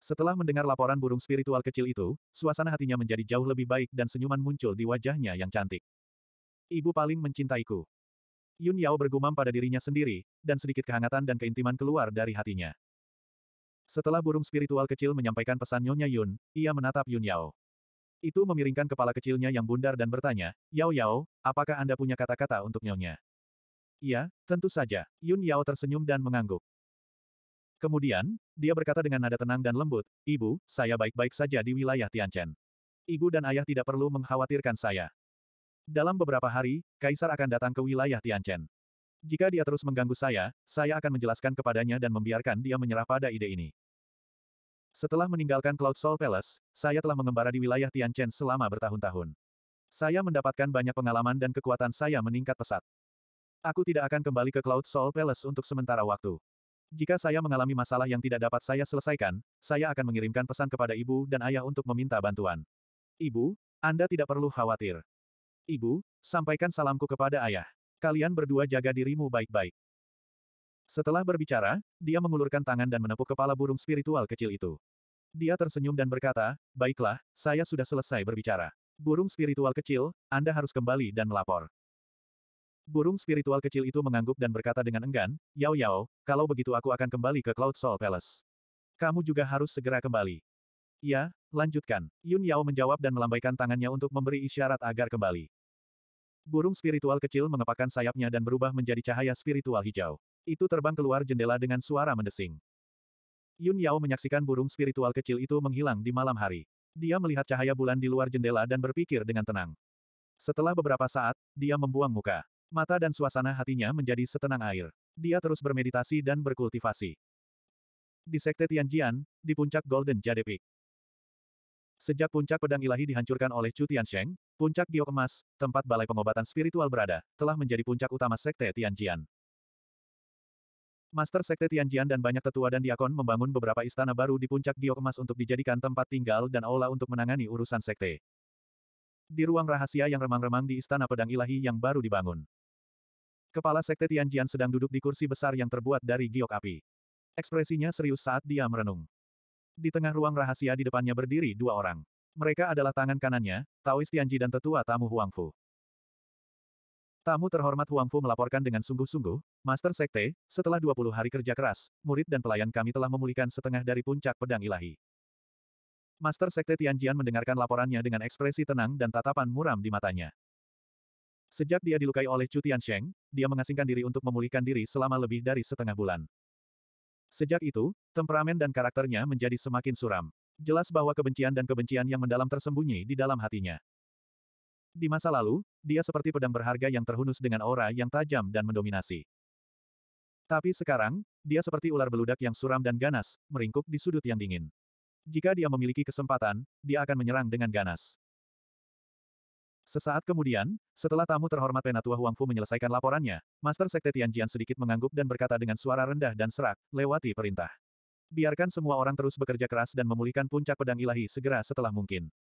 Setelah mendengar laporan burung spiritual kecil itu, suasana hatinya menjadi jauh lebih baik dan senyuman muncul di wajahnya yang cantik. Ibu paling mencintaiku. Yun Yao bergumam pada dirinya sendiri, dan sedikit kehangatan dan keintiman keluar dari hatinya. Setelah burung spiritual kecil menyampaikan pesan Nyonya Yun, ia menatap Yun Yao. Itu memiringkan kepala kecilnya yang bundar dan bertanya, Yao Yao, apakah Anda punya kata-kata untuk nyonya? Iya, tentu saja. Yun Yao tersenyum dan mengangguk. Kemudian, dia berkata dengan nada tenang dan lembut, Ibu, saya baik-baik saja di wilayah Tianchen. Ibu dan ayah tidak perlu mengkhawatirkan saya. Dalam beberapa hari, Kaisar akan datang ke wilayah Tianchen. Jika dia terus mengganggu saya, saya akan menjelaskan kepadanya dan membiarkan dia menyerah pada ide ini. Setelah meninggalkan Cloud Soul Palace, saya telah mengembara di wilayah Tianchen selama bertahun-tahun. Saya mendapatkan banyak pengalaman dan kekuatan saya meningkat pesat. Aku tidak akan kembali ke Cloud Soul Palace untuk sementara waktu. Jika saya mengalami masalah yang tidak dapat saya selesaikan, saya akan mengirimkan pesan kepada ibu dan ayah untuk meminta bantuan. Ibu, Anda tidak perlu khawatir. Ibu, sampaikan salamku kepada ayah. Kalian berdua jaga dirimu baik-baik. Setelah berbicara, dia mengulurkan tangan dan menepuk kepala burung spiritual kecil itu. Dia tersenyum dan berkata, baiklah, saya sudah selesai berbicara. Burung spiritual kecil, Anda harus kembali dan melapor. Burung spiritual kecil itu mengangguk dan berkata dengan enggan, Yao Yao, kalau begitu aku akan kembali ke Cloud Soul Palace. Kamu juga harus segera kembali. Ya, lanjutkan. Yun Yao menjawab dan melambaikan tangannya untuk memberi isyarat agar kembali. Burung spiritual kecil mengepakkan sayapnya dan berubah menjadi cahaya spiritual hijau. Itu terbang keluar jendela dengan suara mendesing. Yun Yao menyaksikan burung spiritual kecil itu menghilang di malam hari. Dia melihat cahaya bulan di luar jendela dan berpikir dengan tenang. Setelah beberapa saat, dia membuang muka. Mata dan suasana hatinya menjadi setenang air. Dia terus bermeditasi dan berkultivasi. Di Sekte Tianjian, di puncak Golden Jade Peak. Sejak puncak pedang ilahi dihancurkan oleh Chu Tiansheng, puncak giok emas, tempat balai pengobatan spiritual berada, telah menjadi puncak utama Sekte Tianjian. Master Sekte Tianjian dan banyak tetua dan diakon membangun beberapa istana baru di puncak giok emas untuk dijadikan tempat tinggal dan aula untuk menangani urusan sekte. Di ruang rahasia yang remang-remang di istana pedang ilahi yang baru dibangun. Kepala Sekte Tianjian sedang duduk di kursi besar yang terbuat dari giok api. Ekspresinya serius saat dia merenung. Di tengah ruang rahasia di depannya berdiri dua orang. Mereka adalah tangan kanannya, Taoist Tianji dan tetua tamu Huangfu. Tamu terhormat Huang Fu melaporkan dengan sungguh-sungguh, Master Sekte, setelah 20 hari kerja keras, murid dan pelayan kami telah memulihkan setengah dari puncak pedang ilahi. Master Sekte Tianjian mendengarkan laporannya dengan ekspresi tenang dan tatapan muram di matanya. Sejak dia dilukai oleh Chu Tiansheng, dia mengasingkan diri untuk memulihkan diri selama lebih dari setengah bulan. Sejak itu, temperamen dan karakternya menjadi semakin suram. Jelas bahwa kebencian dan kebencian yang mendalam tersembunyi di dalam hatinya. Di masa lalu, dia seperti pedang berharga yang terhunus dengan aura yang tajam dan mendominasi. Tapi sekarang, dia seperti ular beludak yang suram dan ganas, meringkuk di sudut yang dingin. Jika dia memiliki kesempatan, dia akan menyerang dengan ganas. Sesaat kemudian, setelah tamu terhormat Penatua Huangfu menyelesaikan laporannya, Master Sekte Tianjian sedikit mengangguk dan berkata dengan suara rendah dan serak, lewati perintah. Biarkan semua orang terus bekerja keras dan memulihkan puncak pedang ilahi segera setelah mungkin.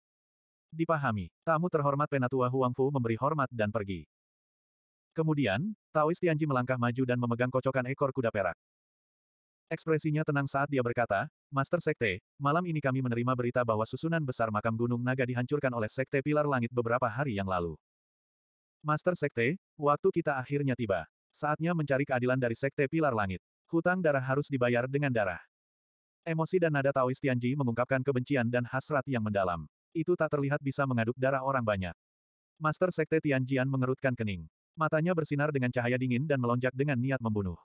Dipahami, tamu terhormat Penatua Huangfu memberi hormat dan pergi. Kemudian, Taois Tianji melangkah maju dan memegang kocokan ekor kuda perak. Ekspresinya tenang saat dia berkata, Master Sekte, malam ini kami menerima berita bahwa susunan besar makam Gunung Naga dihancurkan oleh Sekte Pilar Langit beberapa hari yang lalu. Master Sekte, waktu kita akhirnya tiba. Saatnya mencari keadilan dari Sekte Pilar Langit. Hutang darah harus dibayar dengan darah. Emosi dan nada Taois Tianji mengungkapkan kebencian dan hasrat yang mendalam itu tak terlihat bisa mengaduk darah orang banyak. Master Sekte Tianjian mengerutkan kening. Matanya bersinar dengan cahaya dingin dan melonjak dengan niat membunuh.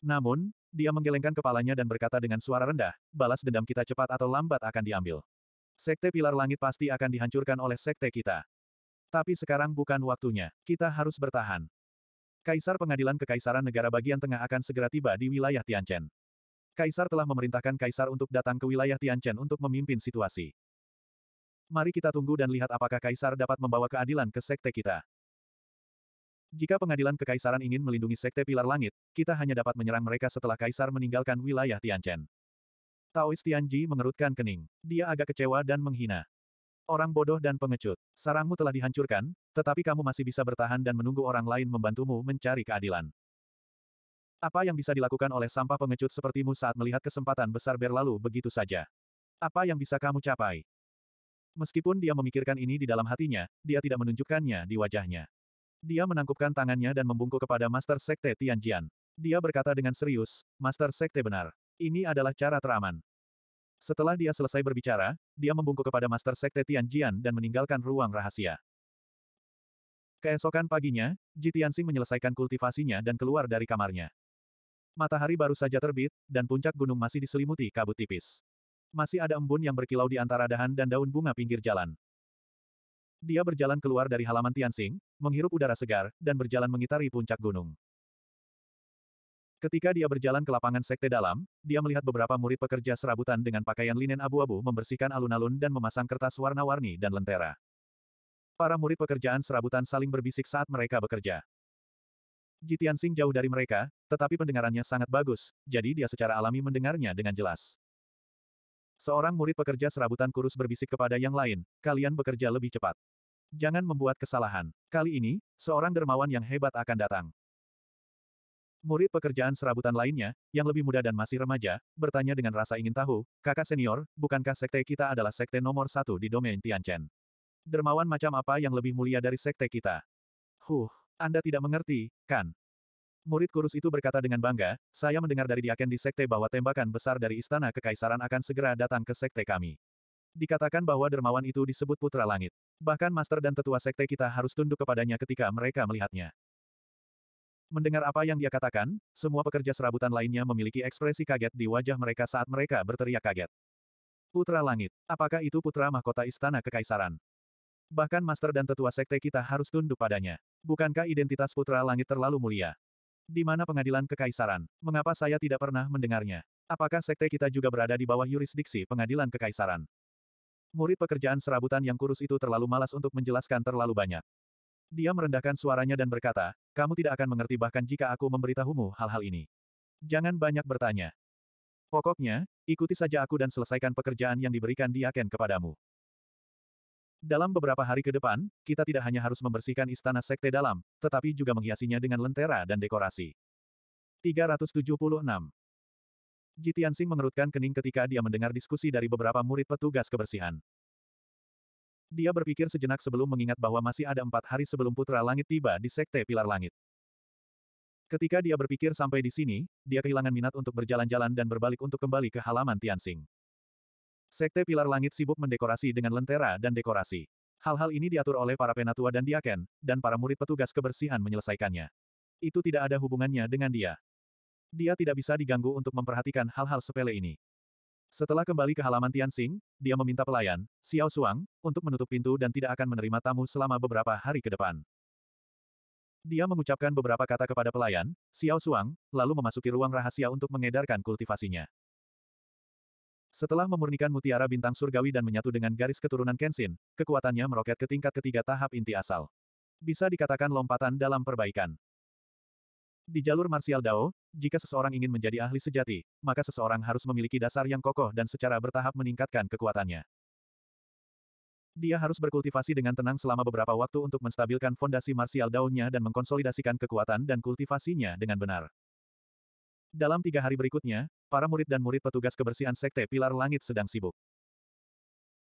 Namun, dia menggelengkan kepalanya dan berkata dengan suara rendah, balas dendam kita cepat atau lambat akan diambil. Sekte Pilar Langit pasti akan dihancurkan oleh sekte kita. Tapi sekarang bukan waktunya, kita harus bertahan. Kaisar Pengadilan Kekaisaran Negara Bagian Tengah akan segera tiba di wilayah Tianchen. Kaisar telah memerintahkan Kaisar untuk datang ke wilayah Tianchen untuk memimpin situasi. Mari kita tunggu dan lihat apakah Kaisar dapat membawa keadilan ke sekte kita. Jika pengadilan kekaisaran ingin melindungi sekte pilar langit, kita hanya dapat menyerang mereka setelah Kaisar meninggalkan wilayah Tianchen. Taois Tianji mengerutkan kening. Dia agak kecewa dan menghina. Orang bodoh dan pengecut. Sarangmu telah dihancurkan, tetapi kamu masih bisa bertahan dan menunggu orang lain membantumu mencari keadilan. Apa yang bisa dilakukan oleh sampah pengecut sepertimu saat melihat kesempatan besar berlalu begitu saja? Apa yang bisa kamu capai? Meskipun dia memikirkan ini di dalam hatinya, dia tidak menunjukkannya di wajahnya. Dia menangkupkan tangannya dan membungkuk kepada Master Sekte Tianjian. Dia berkata dengan serius, Master Sekte benar. Ini adalah cara teraman. Setelah dia selesai berbicara, dia membungkuk kepada Master Sekte Tianjian dan meninggalkan ruang rahasia. Keesokan paginya, Ji Tianxing menyelesaikan kultivasinya dan keluar dari kamarnya. Matahari baru saja terbit, dan puncak gunung masih diselimuti kabut tipis. Masih ada embun yang berkilau di antara dahan dan daun bunga pinggir jalan. Dia berjalan keluar dari halaman Tianxing, menghirup udara segar, dan berjalan mengitari puncak gunung. Ketika dia berjalan ke lapangan sekte dalam, dia melihat beberapa murid pekerja serabutan dengan pakaian linen abu-abu membersihkan alun-alun dan memasang kertas warna-warni dan lentera. Para murid pekerjaan serabutan saling berbisik saat mereka bekerja. Jitian Sing jauh dari mereka, tetapi pendengarannya sangat bagus, jadi dia secara alami mendengarnya dengan jelas. Seorang murid pekerja serabutan kurus berbisik kepada yang lain, kalian bekerja lebih cepat. Jangan membuat kesalahan. Kali ini, seorang dermawan yang hebat akan datang. Murid pekerjaan serabutan lainnya, yang lebih muda dan masih remaja, bertanya dengan rasa ingin tahu, kakak senior, bukankah sekte kita adalah sekte nomor satu di domain Tianchen? Dermawan macam apa yang lebih mulia dari sekte kita? Huh, Anda tidak mengerti, kan? Murid kurus itu berkata dengan bangga, saya mendengar dari Diaken di sekte bahwa tembakan besar dari istana kekaisaran akan segera datang ke sekte kami. Dikatakan bahwa dermawan itu disebut putra langit. Bahkan master dan tetua sekte kita harus tunduk kepadanya ketika mereka melihatnya. Mendengar apa yang dia katakan, semua pekerja serabutan lainnya memiliki ekspresi kaget di wajah mereka saat mereka berteriak kaget. Putra langit, apakah itu putra mahkota istana kekaisaran? Bahkan master dan tetua sekte kita harus tunduk padanya. Bukankah identitas putra langit terlalu mulia? Di mana pengadilan kekaisaran? Mengapa saya tidak pernah mendengarnya? Apakah sekte kita juga berada di bawah yurisdiksi pengadilan kekaisaran? Murid pekerjaan serabutan yang kurus itu terlalu malas untuk menjelaskan terlalu banyak. Dia merendahkan suaranya dan berkata, kamu tidak akan mengerti bahkan jika aku memberitahumu hal-hal ini. Jangan banyak bertanya. Pokoknya, ikuti saja aku dan selesaikan pekerjaan yang diberikan Diaken kepadamu. Dalam beberapa hari ke depan, kita tidak hanya harus membersihkan istana sekte dalam, tetapi juga menghiasinya dengan lentera dan dekorasi. 376. Jitiansing mengerutkan kening ketika dia mendengar diskusi dari beberapa murid petugas kebersihan. Dia berpikir sejenak sebelum mengingat bahwa masih ada empat hari sebelum Putra Langit tiba di Sekte Pilar Langit. Ketika dia berpikir sampai di sini, dia kehilangan minat untuk berjalan-jalan dan berbalik untuk kembali ke halaman Tianxing. Sekte Pilar Langit sibuk mendekorasi dengan lentera dan dekorasi. Hal-hal ini diatur oleh para penatua dan diaken, dan para murid petugas kebersihan menyelesaikannya. Itu tidak ada hubungannya dengan dia. Dia tidak bisa diganggu untuk memperhatikan hal-hal sepele ini. Setelah kembali ke halaman Tianxing, dia meminta pelayan, Xiao Suang, untuk menutup pintu dan tidak akan menerima tamu selama beberapa hari ke depan. Dia mengucapkan beberapa kata kepada pelayan, Xiao Suang, lalu memasuki ruang rahasia untuk mengedarkan kultivasinya. Setelah memurnikan mutiara bintang surgawi dan menyatu dengan garis keturunan Kenshin, kekuatannya meroket ke tingkat ketiga tahap inti asal. Bisa dikatakan lompatan dalam perbaikan. Di jalur martial dao, jika seseorang ingin menjadi ahli sejati, maka seseorang harus memiliki dasar yang kokoh dan secara bertahap meningkatkan kekuatannya. Dia harus berkultivasi dengan tenang selama beberapa waktu untuk menstabilkan fondasi martial Dao-nya dan mengkonsolidasikan kekuatan dan kultivasinya dengan benar. Dalam tiga hari berikutnya, para murid dan murid petugas kebersihan Sekte Pilar Langit sedang sibuk.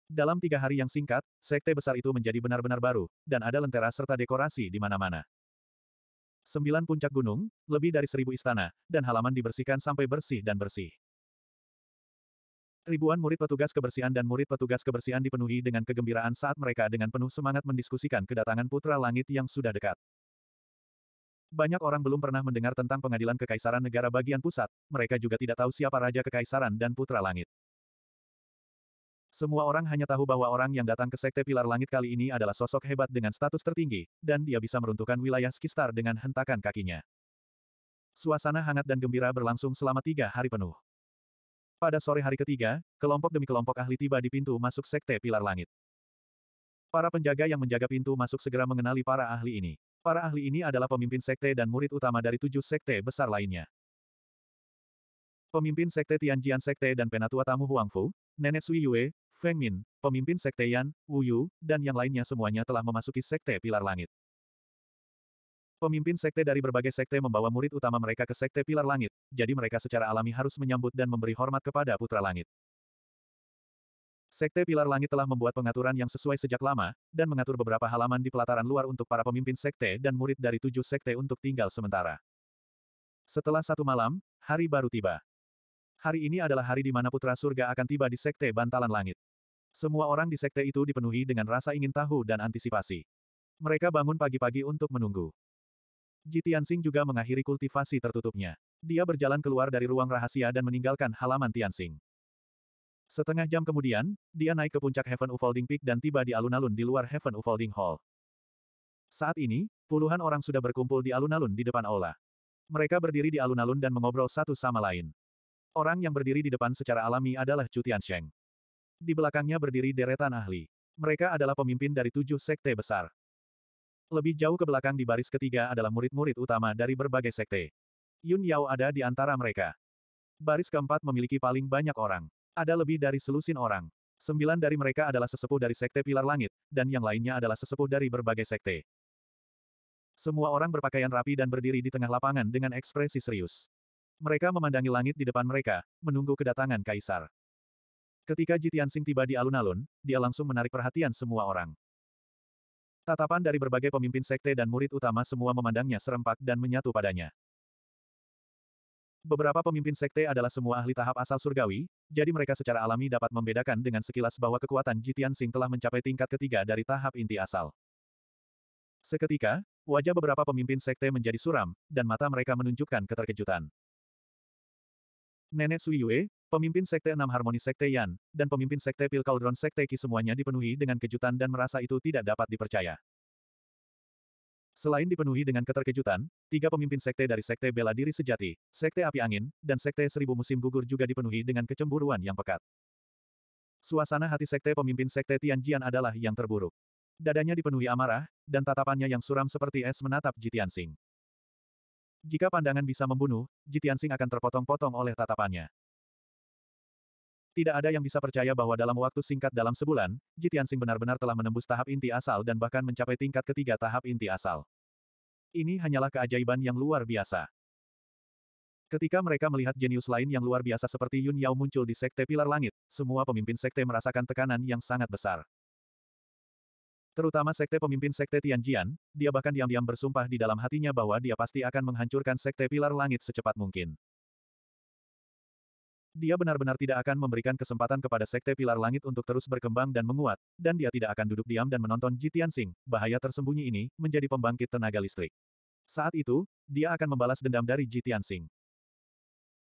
Dalam tiga hari yang singkat, Sekte besar itu menjadi benar-benar baru, dan ada lentera serta dekorasi di mana-mana. Sembilan puncak gunung, lebih dari seribu istana, dan halaman dibersihkan sampai bersih dan bersih. Ribuan murid petugas kebersihan dan murid petugas kebersihan dipenuhi dengan kegembiraan saat mereka dengan penuh semangat mendiskusikan kedatangan putra langit yang sudah dekat. Banyak orang belum pernah mendengar tentang pengadilan kekaisaran negara bagian pusat, mereka juga tidak tahu siapa Raja Kekaisaran dan Putra Langit. Semua orang hanya tahu bahwa orang yang datang ke Sekte Pilar Langit kali ini adalah sosok hebat dengan status tertinggi, dan dia bisa meruntuhkan wilayah Skistar dengan hentakan kakinya. Suasana hangat dan gembira berlangsung selama tiga hari penuh. Pada sore hari ketiga, kelompok demi kelompok ahli tiba di pintu masuk Sekte Pilar Langit. Para penjaga yang menjaga pintu masuk segera mengenali para ahli ini. Para ahli ini adalah pemimpin sekte dan murid utama dari tujuh sekte besar lainnya. Pemimpin sekte Tianjian Sekte dan Penatua Tamu Huangfu, Nenek Sui Yue, Feng Min, pemimpin sekte Yan, Wu Yu, dan yang lainnya semuanya telah memasuki sekte Pilar Langit. Pemimpin sekte dari berbagai sekte membawa murid utama mereka ke sekte Pilar Langit, jadi mereka secara alami harus menyambut dan memberi hormat kepada Putra Langit. Sekte Pilar Langit telah membuat pengaturan yang sesuai sejak lama, dan mengatur beberapa halaman di pelataran luar untuk para pemimpin sekte dan murid dari tujuh sekte untuk tinggal sementara. Setelah satu malam, hari baru tiba. Hari ini adalah hari di mana Putra Surga akan tiba di Sekte Bantalan Langit. Semua orang di sekte itu dipenuhi dengan rasa ingin tahu dan antisipasi. Mereka bangun pagi-pagi untuk menunggu. Jitian Sing juga mengakhiri kultivasi tertutupnya. Dia berjalan keluar dari ruang rahasia dan meninggalkan halaman Tianxing. Setengah jam kemudian, dia naik ke puncak Heaven Ufolding Peak dan tiba di alun-alun di luar Heaven Ufolding Hall. Saat ini, puluhan orang sudah berkumpul di alun-alun di depan aula. Mereka berdiri di alun-alun dan mengobrol satu sama lain. Orang yang berdiri di depan secara alami adalah Cutian Sheng. Di belakangnya berdiri deretan ahli. Mereka adalah pemimpin dari tujuh sekte besar. Lebih jauh ke belakang di baris ketiga adalah murid-murid utama dari berbagai sekte. Yun Yao ada di antara mereka. Baris keempat memiliki paling banyak orang. Ada lebih dari selusin orang. Sembilan dari mereka adalah sesepuh dari Sekte Pilar Langit, dan yang lainnya adalah sesepuh dari berbagai sekte. Semua orang berpakaian rapi dan berdiri di tengah lapangan dengan ekspresi serius. Mereka memandangi langit di depan mereka, menunggu kedatangan Kaisar. Ketika Jitian Sing tiba di alun-alun, dia langsung menarik perhatian semua orang. Tatapan dari berbagai pemimpin sekte dan murid utama semua memandangnya serempak dan menyatu padanya. Beberapa pemimpin sekte adalah semua ahli tahap asal surgawi, jadi mereka secara alami dapat membedakan dengan sekilas bahwa kekuatan Jitian Sing telah mencapai tingkat ketiga dari tahap inti asal. Seketika, wajah beberapa pemimpin sekte menjadi suram, dan mata mereka menunjukkan keterkejutan. Nenek Sui Yue, pemimpin sekte enam harmoni sekte Yan, dan pemimpin sekte Pil Cauldron sekte Ki semuanya dipenuhi dengan kejutan dan merasa itu tidak dapat dipercaya. Selain dipenuhi dengan keterkejutan, tiga pemimpin sekte dari sekte bela diri sejati, sekte api angin, dan sekte seribu musim gugur juga dipenuhi dengan kecemburuan yang pekat. Suasana hati sekte pemimpin sekte Tianjian adalah yang terburuk. Dadanya dipenuhi amarah, dan tatapannya yang suram seperti es menatap Jitian Sing. Jika pandangan bisa membunuh, Jitian Sing akan terpotong-potong oleh tatapannya. Tidak ada yang bisa percaya bahwa dalam waktu singkat dalam sebulan, Jitiansing benar-benar telah menembus tahap inti asal dan bahkan mencapai tingkat ketiga tahap inti asal. Ini hanyalah keajaiban yang luar biasa. Ketika mereka melihat jenius lain yang luar biasa seperti Yun Yao muncul di Sekte Pilar Langit, semua pemimpin sekte merasakan tekanan yang sangat besar. Terutama sekte pemimpin sekte Tianjian, dia bahkan diam-diam bersumpah di dalam hatinya bahwa dia pasti akan menghancurkan sekte Pilar Langit secepat mungkin. Dia benar-benar tidak akan memberikan kesempatan kepada Sekte Pilar Langit untuk terus berkembang dan menguat, dan dia tidak akan duduk diam dan menonton Jitian Sing, bahaya tersembunyi ini, menjadi pembangkit tenaga listrik. Saat itu, dia akan membalas dendam dari Jitian Sing.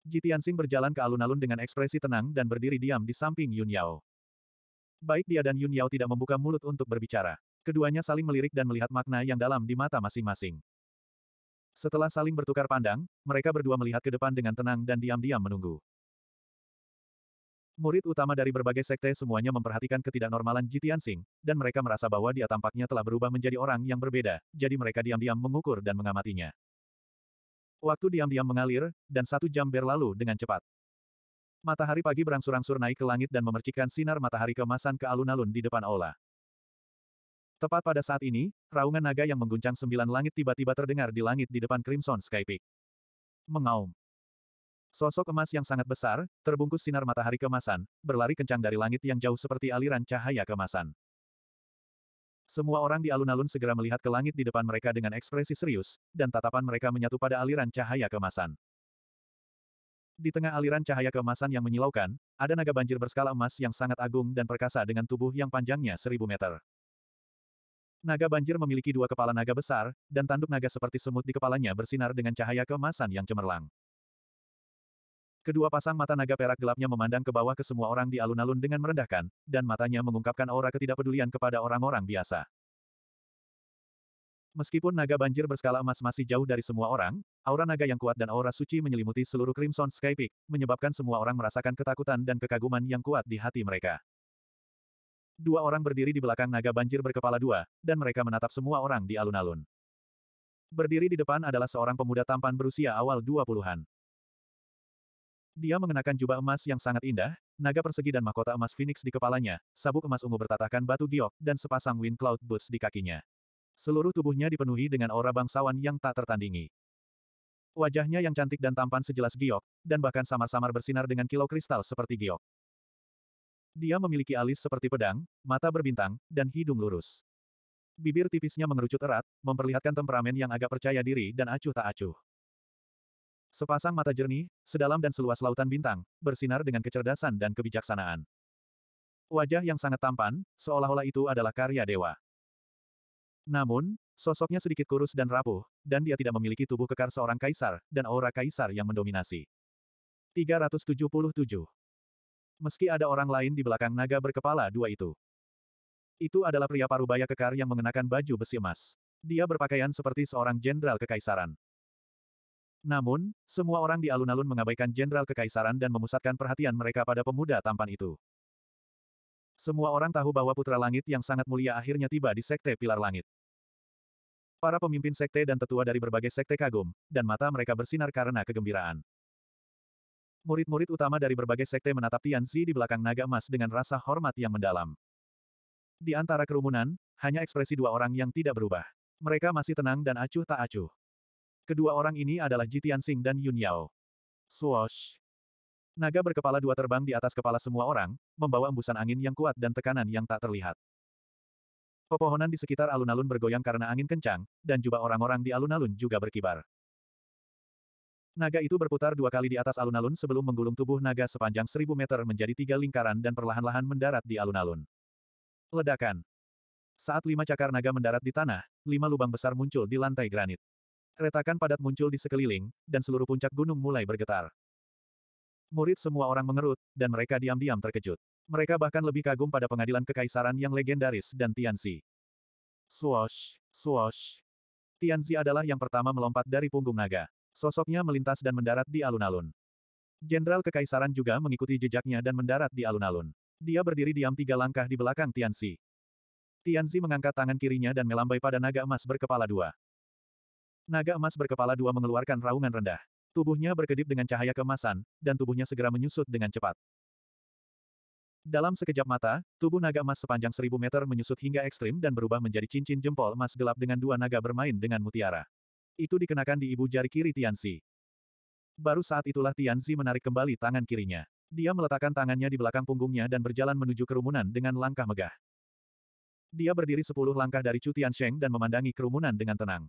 Jitian Sing berjalan ke alun-alun dengan ekspresi tenang dan berdiri diam di samping Yun Yao. Baik dia dan Yun Yao tidak membuka mulut untuk berbicara. Keduanya saling melirik dan melihat makna yang dalam di mata masing-masing. Setelah saling bertukar pandang, mereka berdua melihat ke depan dengan tenang dan diam-diam menunggu. Murid utama dari berbagai sekte semuanya memperhatikan ketidaknormalan Jitian Tianxing, dan mereka merasa bahwa dia tampaknya telah berubah menjadi orang yang berbeda, jadi mereka diam-diam mengukur dan mengamatinya. Waktu diam-diam mengalir, dan satu jam berlalu dengan cepat. Matahari pagi berangsur-angsur naik ke langit dan memercikkan sinar matahari kemasan ke alun-alun di depan aula. Tepat pada saat ini, raungan naga yang mengguncang sembilan langit tiba-tiba terdengar di langit di depan Crimson Sky Peak. Mengaum. Sosok emas yang sangat besar, terbungkus sinar matahari kemasan, berlari kencang dari langit yang jauh seperti aliran cahaya kemasan. Semua orang di alun-alun segera melihat ke langit di depan mereka dengan ekspresi serius, dan tatapan mereka menyatu pada aliran cahaya kemasan. Di tengah aliran cahaya kemasan yang menyilaukan, ada naga banjir berskala emas yang sangat agung dan perkasa dengan tubuh yang panjangnya seribu meter. Naga banjir memiliki dua kepala naga besar, dan tanduk naga seperti semut di kepalanya bersinar dengan cahaya kemasan yang cemerlang. Kedua pasang mata naga perak gelapnya memandang ke bawah ke semua orang di alun-alun dengan merendahkan, dan matanya mengungkapkan aura ketidakpedulian kepada orang-orang biasa. Meskipun naga banjir berskala emas masih jauh dari semua orang, aura naga yang kuat dan aura suci menyelimuti seluruh Crimson Sky Peak, menyebabkan semua orang merasakan ketakutan dan kekaguman yang kuat di hati mereka. Dua orang berdiri di belakang naga banjir berkepala dua, dan mereka menatap semua orang di alun-alun. Berdiri di depan adalah seorang pemuda tampan berusia awal 20-an. Dia mengenakan jubah emas yang sangat indah, naga persegi dan mahkota emas phoenix di kepalanya, sabuk emas ungu bertatahkan batu giok, dan sepasang wind cloud boots di kakinya. Seluruh tubuhnya dipenuhi dengan aura bangsawan yang tak tertandingi. Wajahnya yang cantik dan tampan sejelas giok, dan bahkan samar-samar bersinar dengan kilau kristal seperti giok. Dia memiliki alis seperti pedang, mata berbintang, dan hidung lurus. Bibir tipisnya mengerucut erat, memperlihatkan temperamen yang agak percaya diri dan acuh tak acuh. Sepasang mata jernih, sedalam dan seluas lautan bintang, bersinar dengan kecerdasan dan kebijaksanaan. Wajah yang sangat tampan, seolah-olah itu adalah karya dewa. Namun, sosoknya sedikit kurus dan rapuh, dan dia tidak memiliki tubuh kekar seorang kaisar, dan aura kaisar yang mendominasi. 377. Meski ada orang lain di belakang naga berkepala dua itu. Itu adalah pria parubaya kekar yang mengenakan baju besi emas. Dia berpakaian seperti seorang jenderal kekaisaran. Namun, semua orang di alun-alun mengabaikan jenderal kekaisaran dan memusatkan perhatian mereka pada pemuda tampan itu. Semua orang tahu bahwa Putra Langit yang sangat mulia akhirnya tiba di Sekte Pilar Langit. Para pemimpin sekte dan tetua dari berbagai sekte kagum, dan mata mereka bersinar karena kegembiraan. Murid-murid utama dari berbagai sekte menatap Tian Tianzi di belakang naga emas dengan rasa hormat yang mendalam. Di antara kerumunan, hanya ekspresi dua orang yang tidak berubah. Mereka masih tenang dan acuh tak acuh. Kedua orang ini adalah Jitian Tianxing dan Yun Yao. Swoosh! Naga berkepala dua terbang di atas kepala semua orang, membawa embusan angin yang kuat dan tekanan yang tak terlihat. Pepohonan di sekitar alun-alun bergoyang karena angin kencang, dan jubah orang-orang di alun-alun juga berkibar. Naga itu berputar dua kali di atas alun-alun sebelum menggulung tubuh naga sepanjang seribu meter menjadi tiga lingkaran dan perlahan-lahan mendarat di alun-alun. Ledakan. Saat lima cakar naga mendarat di tanah, lima lubang besar muncul di lantai granit. Retakan padat muncul di sekeliling, dan seluruh puncak gunung mulai bergetar. Murid semua orang mengerut, dan mereka diam-diam terkejut. Mereka bahkan lebih kagum pada pengadilan kekaisaran yang legendaris dan Tianzi. Swosh, swosh. Tianzi adalah yang pertama melompat dari punggung naga. Sosoknya melintas dan mendarat di alun-alun. Jenderal kekaisaran juga mengikuti jejaknya dan mendarat di alun-alun. Dia berdiri diam tiga langkah di belakang Tianzi. Tianzi mengangkat tangan kirinya dan melambai pada naga emas berkepala dua. Naga emas berkepala dua mengeluarkan raungan rendah. Tubuhnya berkedip dengan cahaya kemasan, dan tubuhnya segera menyusut dengan cepat. Dalam sekejap mata, tubuh naga emas sepanjang seribu meter menyusut hingga ekstrim dan berubah menjadi cincin jempol emas gelap dengan dua naga bermain dengan mutiara. Itu dikenakan di ibu jari kiri Tianzi. Baru saat itulah Tianzi menarik kembali tangan kirinya. Dia meletakkan tangannya di belakang punggungnya dan berjalan menuju kerumunan dengan langkah megah. Dia berdiri sepuluh langkah dari Chu Sheng dan memandangi kerumunan dengan tenang.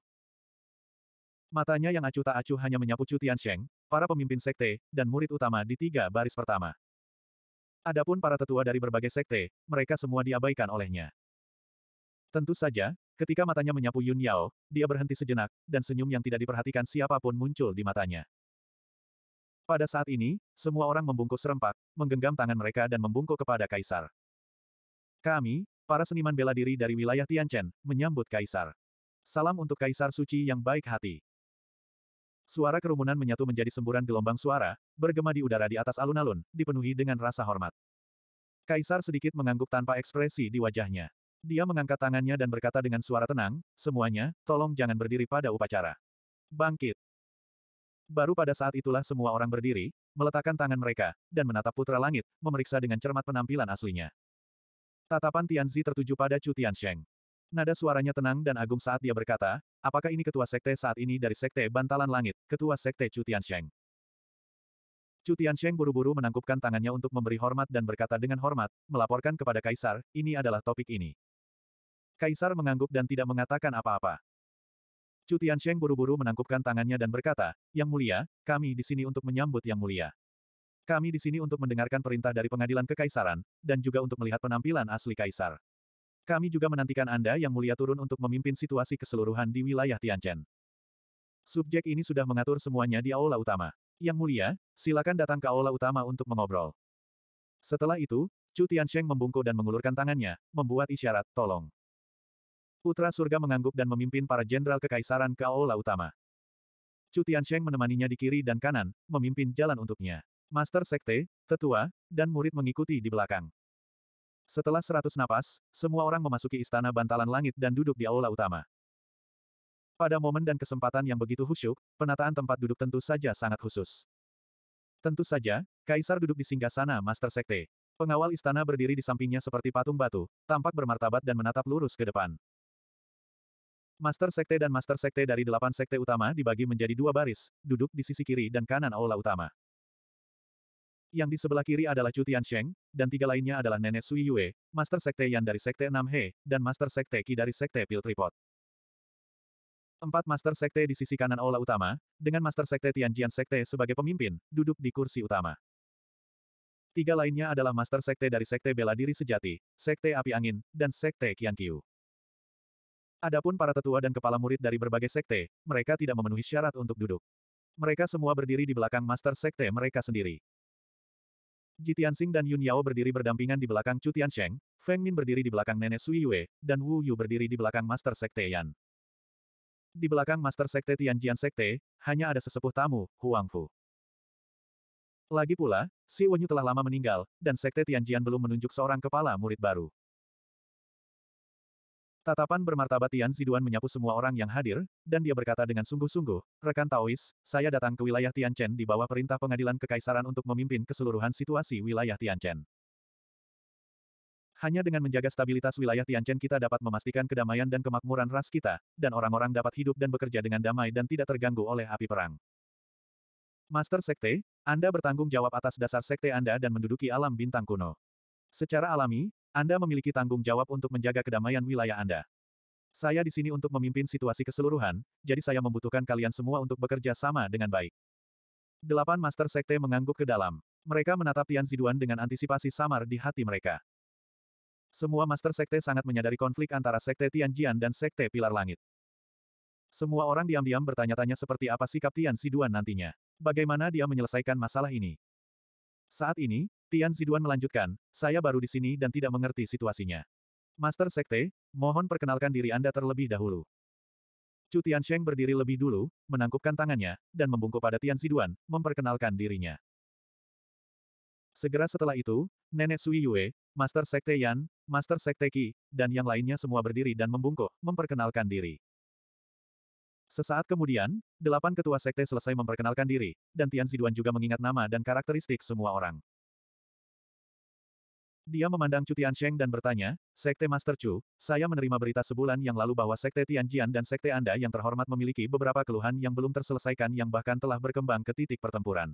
Matanya yang acuh tak acuh hanya menyapu Chu Tiansheng, para pemimpin sekte, dan murid utama di tiga baris pertama. Adapun para tetua dari berbagai sekte, mereka semua diabaikan olehnya. Tentu saja, ketika matanya menyapu Yun Yao, dia berhenti sejenak, dan senyum yang tidak diperhatikan siapapun muncul di matanya. Pada saat ini, semua orang membungkuk serempak, menggenggam tangan mereka dan membungkuk kepada Kaisar. Kami, para seniman bela diri dari wilayah Tianchen, menyambut Kaisar. Salam untuk Kaisar Suci yang baik hati. Suara kerumunan menyatu menjadi semburan gelombang suara, bergema di udara di atas alun-alun, dipenuhi dengan rasa hormat. Kaisar sedikit mengangguk tanpa ekspresi di wajahnya. Dia mengangkat tangannya dan berkata dengan suara tenang, semuanya, tolong jangan berdiri pada upacara. Bangkit! Baru pada saat itulah semua orang berdiri, meletakkan tangan mereka, dan menatap putra langit, memeriksa dengan cermat penampilan aslinya. Tatapan Tianzi tertuju pada Chu Tiansheng. Nada suaranya tenang dan agung saat dia berkata, apakah ini ketua sekte saat ini dari sekte Bantalan Langit, ketua sekte Cutian Sheng. Cutian Sheng buru-buru menangkupkan tangannya untuk memberi hormat dan berkata dengan hormat, melaporkan kepada Kaisar, ini adalah topik ini. Kaisar mengangguk dan tidak mengatakan apa-apa. Cutian Sheng buru-buru menangkupkan tangannya dan berkata, Yang mulia, kami di sini untuk menyambut Yang mulia. Kami di sini untuk mendengarkan perintah dari pengadilan kekaisaran, dan juga untuk melihat penampilan asli kaisar. Kami juga menantikan Anda yang mulia turun untuk memimpin situasi keseluruhan di wilayah Tianchen. Subjek ini sudah mengatur semuanya di aula utama. Yang mulia, silakan datang ke aula utama untuk mengobrol. Setelah itu, Chu Tiansheng membungkuk dan mengulurkan tangannya, membuat isyarat, tolong. Putra surga mengangguk dan memimpin para jenderal kekaisaran ke aula utama. Chu Tiansheng menemaninya di kiri dan kanan, memimpin jalan untuknya. Master Sekte, tetua, dan murid mengikuti di belakang. Setelah seratus napas, semua orang memasuki istana bantalan langit dan duduk di aula utama. Pada momen dan kesempatan yang begitu khusyuk, penataan tempat duduk tentu saja sangat khusus. Tentu saja, Kaisar duduk di singgah sana, Master Sekte. Pengawal istana berdiri di sampingnya seperti patung batu, tampak bermartabat dan menatap lurus ke depan. Master Sekte dan Master Sekte dari delapan Sekte utama dibagi menjadi dua baris, duduk di sisi kiri dan kanan aula utama yang di sebelah kiri adalah Chu Tiansheng, dan tiga lainnya adalah Nenek Sui Yue, Master Sekte Yan dari Sekte 6He, dan Master Sekte Ki dari Sekte Pil Tripod. Empat Master Sekte di sisi kanan aula utama, dengan Master Sekte Tianjian Sekte sebagai pemimpin, duduk di kursi utama. Tiga lainnya adalah Master Sekte dari Sekte Bela Diri Sejati, Sekte Api Angin, dan Sekte Kian Qiu. Adapun para tetua dan kepala murid dari berbagai sekte, mereka tidak memenuhi syarat untuk duduk. Mereka semua berdiri di belakang Master Sekte mereka sendiri. Jitian Tianxing dan Yun Yao berdiri berdampingan di belakang Chu Tiansheng, Feng Min berdiri di belakang nenek Sui Yue, dan Wu Yu berdiri di belakang Master Sekte Yan. Di belakang Master Sekte Tianjian Sekte, hanya ada sesepuh tamu, Huang Fu. Lagi pula, Si Wenyu telah lama meninggal, dan Sekte Tianjian belum menunjuk seorang kepala murid baru. Tatapan bermartabat Tian Ziduan menyapu semua orang yang hadir, dan dia berkata dengan sungguh-sungguh, Rekan Taois, saya datang ke wilayah Tianchen di bawah perintah pengadilan kekaisaran untuk memimpin keseluruhan situasi wilayah Tianchen. Hanya dengan menjaga stabilitas wilayah Tianchen kita dapat memastikan kedamaian dan kemakmuran ras kita, dan orang-orang dapat hidup dan bekerja dengan damai dan tidak terganggu oleh api perang. Master Sekte, Anda bertanggung jawab atas dasar Sekte Anda dan menduduki alam bintang kuno. Secara alami, anda memiliki tanggung jawab untuk menjaga kedamaian wilayah Anda. Saya di sini untuk memimpin situasi keseluruhan, jadi saya membutuhkan kalian semua untuk bekerja sama dengan baik. Delapan Master Sekte mengangguk ke dalam. Mereka menatap Tian Ziduan dengan antisipasi samar di hati mereka. Semua Master Sekte sangat menyadari konflik antara Sekte Tianjian dan Sekte Pilar Langit. Semua orang diam-diam bertanya-tanya seperti apa sikap Tian Siduan nantinya. Bagaimana dia menyelesaikan masalah ini? Saat ini, Tian Siduan melanjutkan, saya baru di sini dan tidak mengerti situasinya. Master Sekte, mohon perkenalkan diri Anda terlebih dahulu. Chu Tiansheng berdiri lebih dulu, menangkupkan tangannya, dan membungkuk pada Tian Siduan, memperkenalkan dirinya. Segera setelah itu, Nenek Sui Yue, Master Sekte Yan, Master Sekte Qi, dan yang lainnya semua berdiri dan membungkuk, memperkenalkan diri. Sesaat kemudian, delapan ketua sekte selesai memperkenalkan diri, dan Tian Siduan juga mengingat nama dan karakteristik semua orang. Dia memandang Chu Tiansheng dan bertanya, Sekte Master Chu, saya menerima berita sebulan yang lalu bahwa Sekte Tianjian dan Sekte Anda yang terhormat memiliki beberapa keluhan yang belum terselesaikan yang bahkan telah berkembang ke titik pertempuran.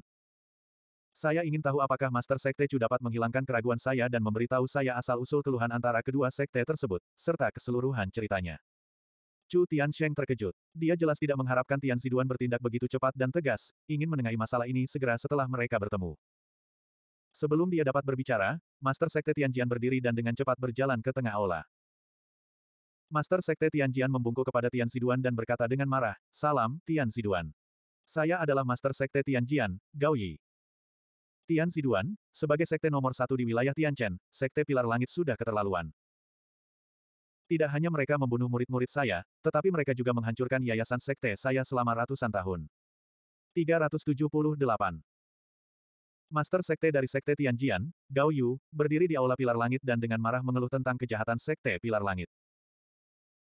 Saya ingin tahu apakah Master Sekte Chu dapat menghilangkan keraguan saya dan memberitahu saya asal-usul keluhan antara kedua sekte tersebut, serta keseluruhan ceritanya. Chu Tiansheng terkejut. Dia jelas tidak mengharapkan Tian Siduan bertindak begitu cepat dan tegas, ingin menengahi masalah ini segera setelah mereka bertemu. Sebelum dia dapat berbicara, Master Sekte Tianjian berdiri dan dengan cepat berjalan ke tengah aula. Master Sekte Tianjian membungkuk kepada Tian Siduan dan berkata dengan marah, Salam, Tian Siduan. Saya adalah Master Sekte Tianjian, Gao Yi. Tian Siduan, sebagai sekte nomor satu di wilayah Tianchen, Sekte Pilar Langit sudah keterlaluan. Tidak hanya mereka membunuh murid-murid saya, tetapi mereka juga menghancurkan yayasan sekte saya selama ratusan tahun. 378. Master sekte dari sekte Tianjian, Gao Yu, berdiri di aula pilar langit dan dengan marah mengeluh tentang kejahatan sekte pilar langit.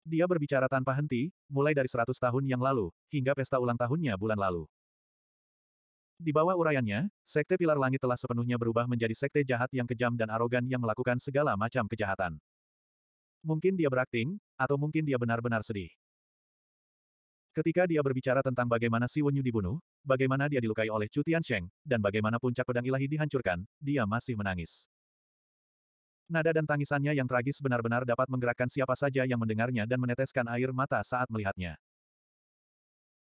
Dia berbicara tanpa henti, mulai dari 100 tahun yang lalu, hingga pesta ulang tahunnya bulan lalu. Di bawah uraiannya, Sekte Pilar Langit telah sepenuhnya berubah menjadi sekte jahat yang kejam dan arogan yang melakukan segala macam kejahatan. Mungkin dia berakting, atau mungkin dia benar-benar sedih. Ketika dia berbicara tentang bagaimana Si Wenyu dibunuh, bagaimana dia dilukai oleh Chu Sheng, dan bagaimana puncak pedang ilahi dihancurkan, dia masih menangis. Nada dan tangisannya yang tragis benar-benar dapat menggerakkan siapa saja yang mendengarnya dan meneteskan air mata saat melihatnya.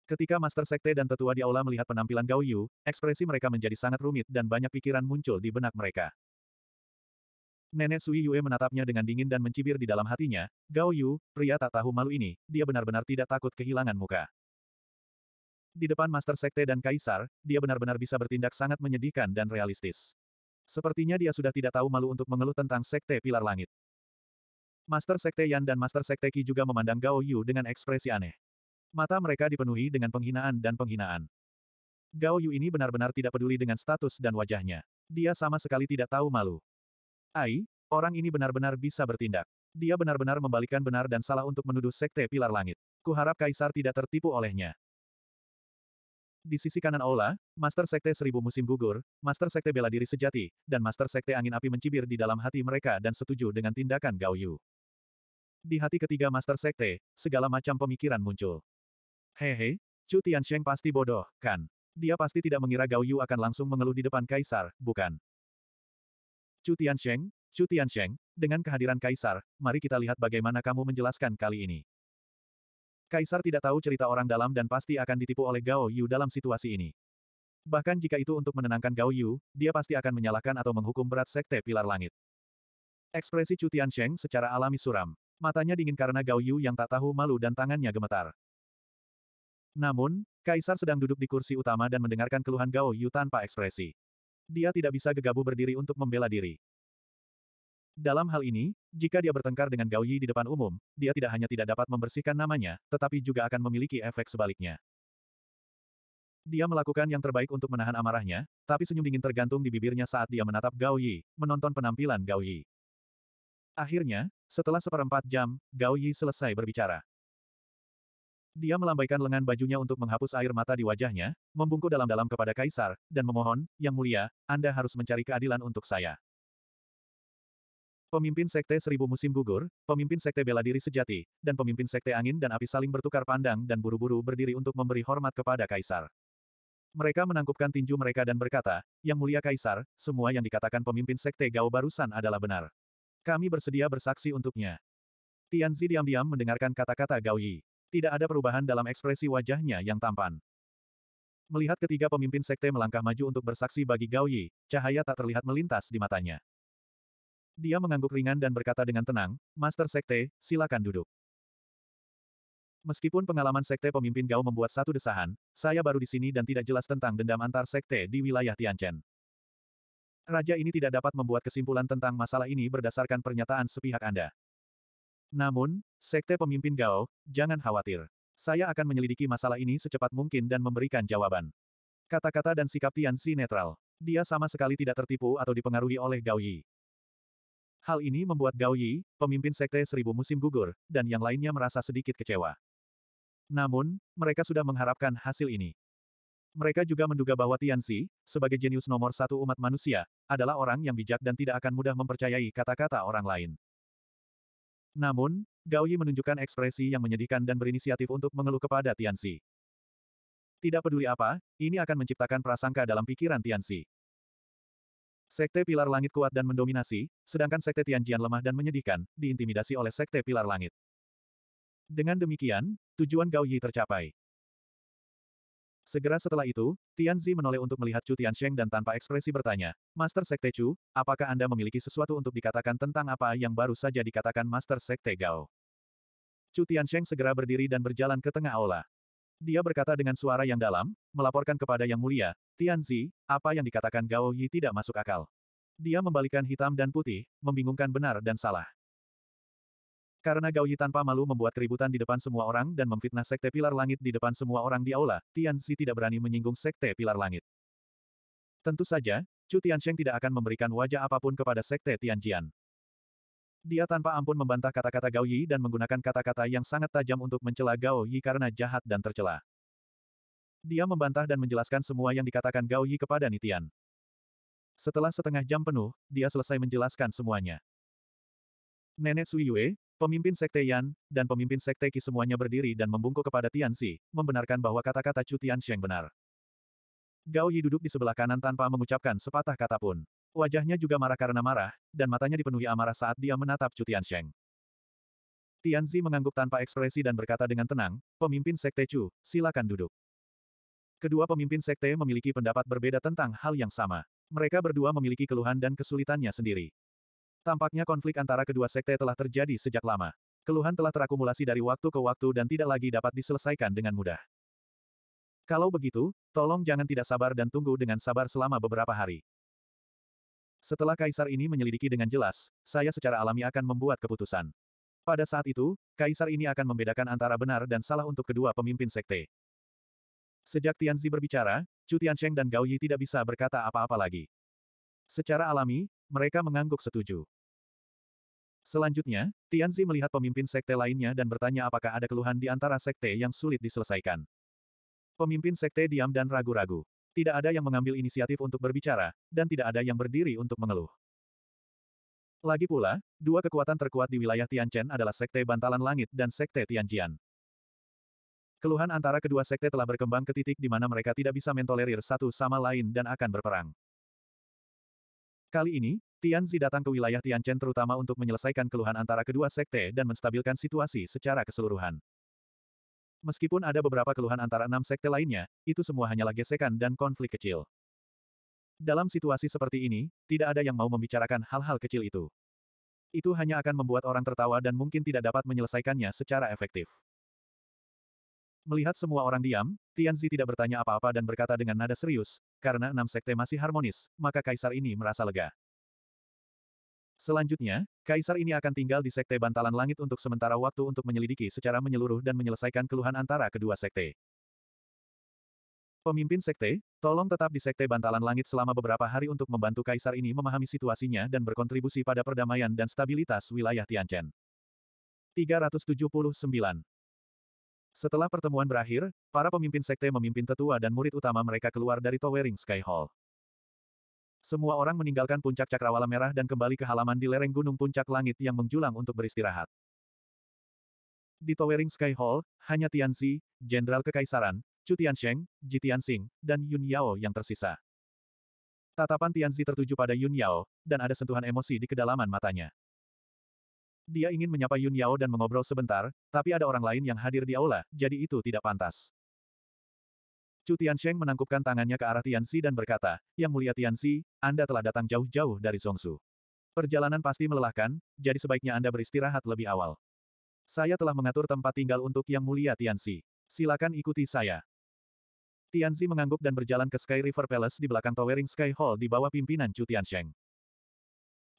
Ketika Master Sekte dan Tetua di Aula melihat penampilan Gao Yu, ekspresi mereka menjadi sangat rumit dan banyak pikiran muncul di benak mereka. Nenek Sui Yue menatapnya dengan dingin dan mencibir di dalam hatinya, Gao Yu, pria tak tahu malu ini, dia benar-benar tidak takut kehilangan muka. Di depan Master Sekte dan Kaisar, dia benar-benar bisa bertindak sangat menyedihkan dan realistis. Sepertinya dia sudah tidak tahu malu untuk mengeluh tentang Sekte Pilar Langit. Master Sekte Yan dan Master Sekte Qi juga memandang Gao Yu dengan ekspresi aneh. Mata mereka dipenuhi dengan penghinaan dan penghinaan. Gao Yu ini benar-benar tidak peduli dengan status dan wajahnya. Dia sama sekali tidak tahu malu. Ai, orang ini benar-benar bisa bertindak. Dia benar-benar membalikan benar dan salah untuk menuduh Sekte Pilar Langit. Kuharap Kaisar tidak tertipu olehnya. Di sisi kanan aula, Master Sekte Seribu Musim gugur, Master Sekte Bela Diri Sejati, dan Master Sekte Angin Api mencibir di dalam hati mereka dan setuju dengan tindakan Gao Yu. Di hati ketiga Master Sekte, segala macam pemikiran muncul. Hehe, Chu Sheng pasti bodoh, kan? Dia pasti tidak mengira Gao Yu akan langsung mengeluh di depan Kaisar, bukan? Chu Tiansheng, Chu Tiansheng, dengan kehadiran Kaisar, mari kita lihat bagaimana kamu menjelaskan kali ini. Kaisar tidak tahu cerita orang dalam dan pasti akan ditipu oleh Gao Yu dalam situasi ini. Bahkan jika itu untuk menenangkan Gao Yu, dia pasti akan menyalahkan atau menghukum berat Sekte Pilar Langit. Ekspresi Chu Tiansheng secara alami suram. Matanya dingin karena Gao Yu yang tak tahu malu dan tangannya gemetar. Namun, Kaisar sedang duduk di kursi utama dan mendengarkan keluhan Gao Yu tanpa ekspresi. Dia tidak bisa gegabah berdiri untuk membela diri. Dalam hal ini, jika dia bertengkar dengan Gao Yi di depan umum, dia tidak hanya tidak dapat membersihkan namanya, tetapi juga akan memiliki efek sebaliknya. Dia melakukan yang terbaik untuk menahan amarahnya, tapi senyum dingin tergantung di bibirnya saat dia menatap Gao Yi, menonton penampilan Gao Yi. Akhirnya, setelah seperempat jam, Gao Yi selesai berbicara. Dia melambaikan lengan bajunya untuk menghapus air mata di wajahnya, membungkuk dalam-dalam kepada Kaisar, dan memohon, Yang Mulia, Anda harus mencari keadilan untuk saya. Pemimpin Sekte Seribu Musim gugur, pemimpin Sekte Bela Diri Sejati, dan pemimpin Sekte Angin dan Api saling bertukar pandang dan buru-buru berdiri untuk memberi hormat kepada Kaisar. Mereka menangkupkan tinju mereka dan berkata, Yang Mulia Kaisar, semua yang dikatakan pemimpin Sekte Gao barusan adalah benar. Kami bersedia bersaksi untuknya. Tianzi diam-diam mendengarkan kata-kata Gao Yi. Tidak ada perubahan dalam ekspresi wajahnya yang tampan. Melihat ketiga pemimpin sekte melangkah maju untuk bersaksi bagi Gao Yi, cahaya tak terlihat melintas di matanya. Dia mengangguk ringan dan berkata dengan tenang, Master Sekte, silakan duduk. Meskipun pengalaman Sekte pemimpin Gao membuat satu desahan, saya baru di sini dan tidak jelas tentang dendam antar Sekte di wilayah Tianchen. Raja ini tidak dapat membuat kesimpulan tentang masalah ini berdasarkan pernyataan sepihak Anda. Namun, Sekte Pemimpin Gao, jangan khawatir. Saya akan menyelidiki masalah ini secepat mungkin dan memberikan jawaban. Kata-kata dan sikap Tian Si netral. Dia sama sekali tidak tertipu atau dipengaruhi oleh Gao Yi. Hal ini membuat Gao Yi, pemimpin Sekte Seribu Musim gugur, dan yang lainnya merasa sedikit kecewa. Namun, mereka sudah mengharapkan hasil ini. Mereka juga menduga bahwa Tian Si, sebagai jenius nomor satu umat manusia, adalah orang yang bijak dan tidak akan mudah mempercayai kata-kata orang lain. Namun, Gao Yi menunjukkan ekspresi yang menyedihkan dan berinisiatif untuk mengeluh kepada Tianxi. Tidak peduli apa, ini akan menciptakan prasangka dalam pikiran Tianxi. Sekte Pilar Langit kuat dan mendominasi, sedangkan Sekte Tianjian lemah dan menyedihkan, diintimidasi oleh Sekte Pilar Langit. Dengan demikian, tujuan Gao Yi tercapai. Segera setelah itu, Tianzi menoleh untuk melihat Chu Tiansheng dan tanpa ekspresi bertanya, Master Sekte Chu, apakah Anda memiliki sesuatu untuk dikatakan tentang apa yang baru saja dikatakan Master Sekte Gao? Chu Tiansheng segera berdiri dan berjalan ke tengah aula. Dia berkata dengan suara yang dalam, melaporkan kepada Yang Mulia, Tianzi, apa yang dikatakan Gao Yi tidak masuk akal. Dia membalikan hitam dan putih, membingungkan benar dan salah. Karena Gao Yi tanpa malu membuat keributan di depan semua orang dan memfitnah Sekte Pilar Langit di depan semua orang di aula, Tian Xi tidak berani menyinggung Sekte Pilar Langit. Tentu saja, Chu Tiansheng tidak akan memberikan wajah apapun kepada Sekte Tianjian. Dia tanpa ampun membantah kata-kata Gao Yi dan menggunakan kata-kata yang sangat tajam untuk mencela Gao Yi karena jahat dan tercela. Dia membantah dan menjelaskan semua yang dikatakan Gao Yi kepada Nitian. Setelah setengah jam penuh, dia selesai menjelaskan semuanya. Nenek Sui Yue, Pemimpin Sekte Yan, dan pemimpin Sekte Qi semuanya berdiri dan membungkuk kepada Tian Tianxi, membenarkan bahwa kata-kata Chu Tianxiang benar. Gao Yi duduk di sebelah kanan tanpa mengucapkan sepatah kata pun. Wajahnya juga marah karena marah, dan matanya dipenuhi amarah saat dia menatap Chu Tian Tianzi mengangguk tanpa ekspresi dan berkata dengan tenang, pemimpin Sekte Chu, silakan duduk. Kedua pemimpin sekte memiliki pendapat berbeda tentang hal yang sama. Mereka berdua memiliki keluhan dan kesulitannya sendiri. Tampaknya konflik antara kedua sekte telah terjadi sejak lama. Keluhan telah terakumulasi dari waktu ke waktu dan tidak lagi dapat diselesaikan dengan mudah. Kalau begitu, tolong jangan tidak sabar dan tunggu dengan sabar selama beberapa hari. Setelah kaisar ini menyelidiki dengan jelas, saya secara alami akan membuat keputusan. Pada saat itu, kaisar ini akan membedakan antara benar dan salah untuk kedua pemimpin sekte. Sejak Tianzi berbicara, Chu Tiansheng dan Gao Yi tidak bisa berkata apa-apa lagi. Secara alami, mereka mengangguk setuju. Selanjutnya, Tianzi melihat pemimpin sekte lainnya dan bertanya apakah ada keluhan di antara sekte yang sulit diselesaikan. Pemimpin sekte diam dan ragu-ragu. Tidak ada yang mengambil inisiatif untuk berbicara, dan tidak ada yang berdiri untuk mengeluh. Lagi pula, dua kekuatan terkuat di wilayah Tianchen adalah sekte Bantalan Langit dan sekte Tianjian. Keluhan antara kedua sekte telah berkembang ke titik di mana mereka tidak bisa mentolerir satu sama lain dan akan berperang. Kali ini, Tianzi datang ke wilayah Tianchen terutama untuk menyelesaikan keluhan antara kedua sekte dan menstabilkan situasi secara keseluruhan. Meskipun ada beberapa keluhan antara enam sekte lainnya, itu semua hanyalah gesekan dan konflik kecil. Dalam situasi seperti ini, tidak ada yang mau membicarakan hal-hal kecil itu. Itu hanya akan membuat orang tertawa dan mungkin tidak dapat menyelesaikannya secara efektif. Melihat semua orang diam, Tianzi tidak bertanya apa-apa dan berkata dengan nada serius, karena enam sekte masih harmonis, maka kaisar ini merasa lega. Selanjutnya, kaisar ini akan tinggal di Sekte Bantalan Langit untuk sementara waktu untuk menyelidiki secara menyeluruh dan menyelesaikan keluhan antara kedua sekte. Pemimpin sekte, tolong tetap di Sekte Bantalan Langit selama beberapa hari untuk membantu kaisar ini memahami situasinya dan berkontribusi pada perdamaian dan stabilitas wilayah Tianchen. 379 Setelah pertemuan berakhir, para pemimpin sekte memimpin tetua dan murid utama mereka keluar dari Towering Sky Hall. Semua orang meninggalkan puncak cakrawala merah dan kembali ke halaman di lereng gunung puncak langit yang menjulang untuk beristirahat. Di Towering Sky Hall, hanya Tianxi, Jenderal Kekaisaran, Chu Tiansheng, Ji Tianxing, dan Yun Yao yang tersisa. Tatapan Tianzi tertuju pada Yun Yao, dan ada sentuhan emosi di kedalaman matanya. Dia ingin menyapa Yun Yao dan mengobrol sebentar, tapi ada orang lain yang hadir di aula, jadi itu tidak pantas. Chu Tiansheng menangkupkan tangannya ke arah Tianxi dan berkata, Yang mulia Tianxi, Anda telah datang jauh-jauh dari Zongsu. Perjalanan pasti melelahkan, jadi sebaiknya Anda beristirahat lebih awal. Saya telah mengatur tempat tinggal untuk Yang mulia Tianxi. Silakan ikuti saya. Tianzi mengangguk dan berjalan ke Sky River Palace di belakang Towering Sky Hall di bawah pimpinan Chu Tiansheng.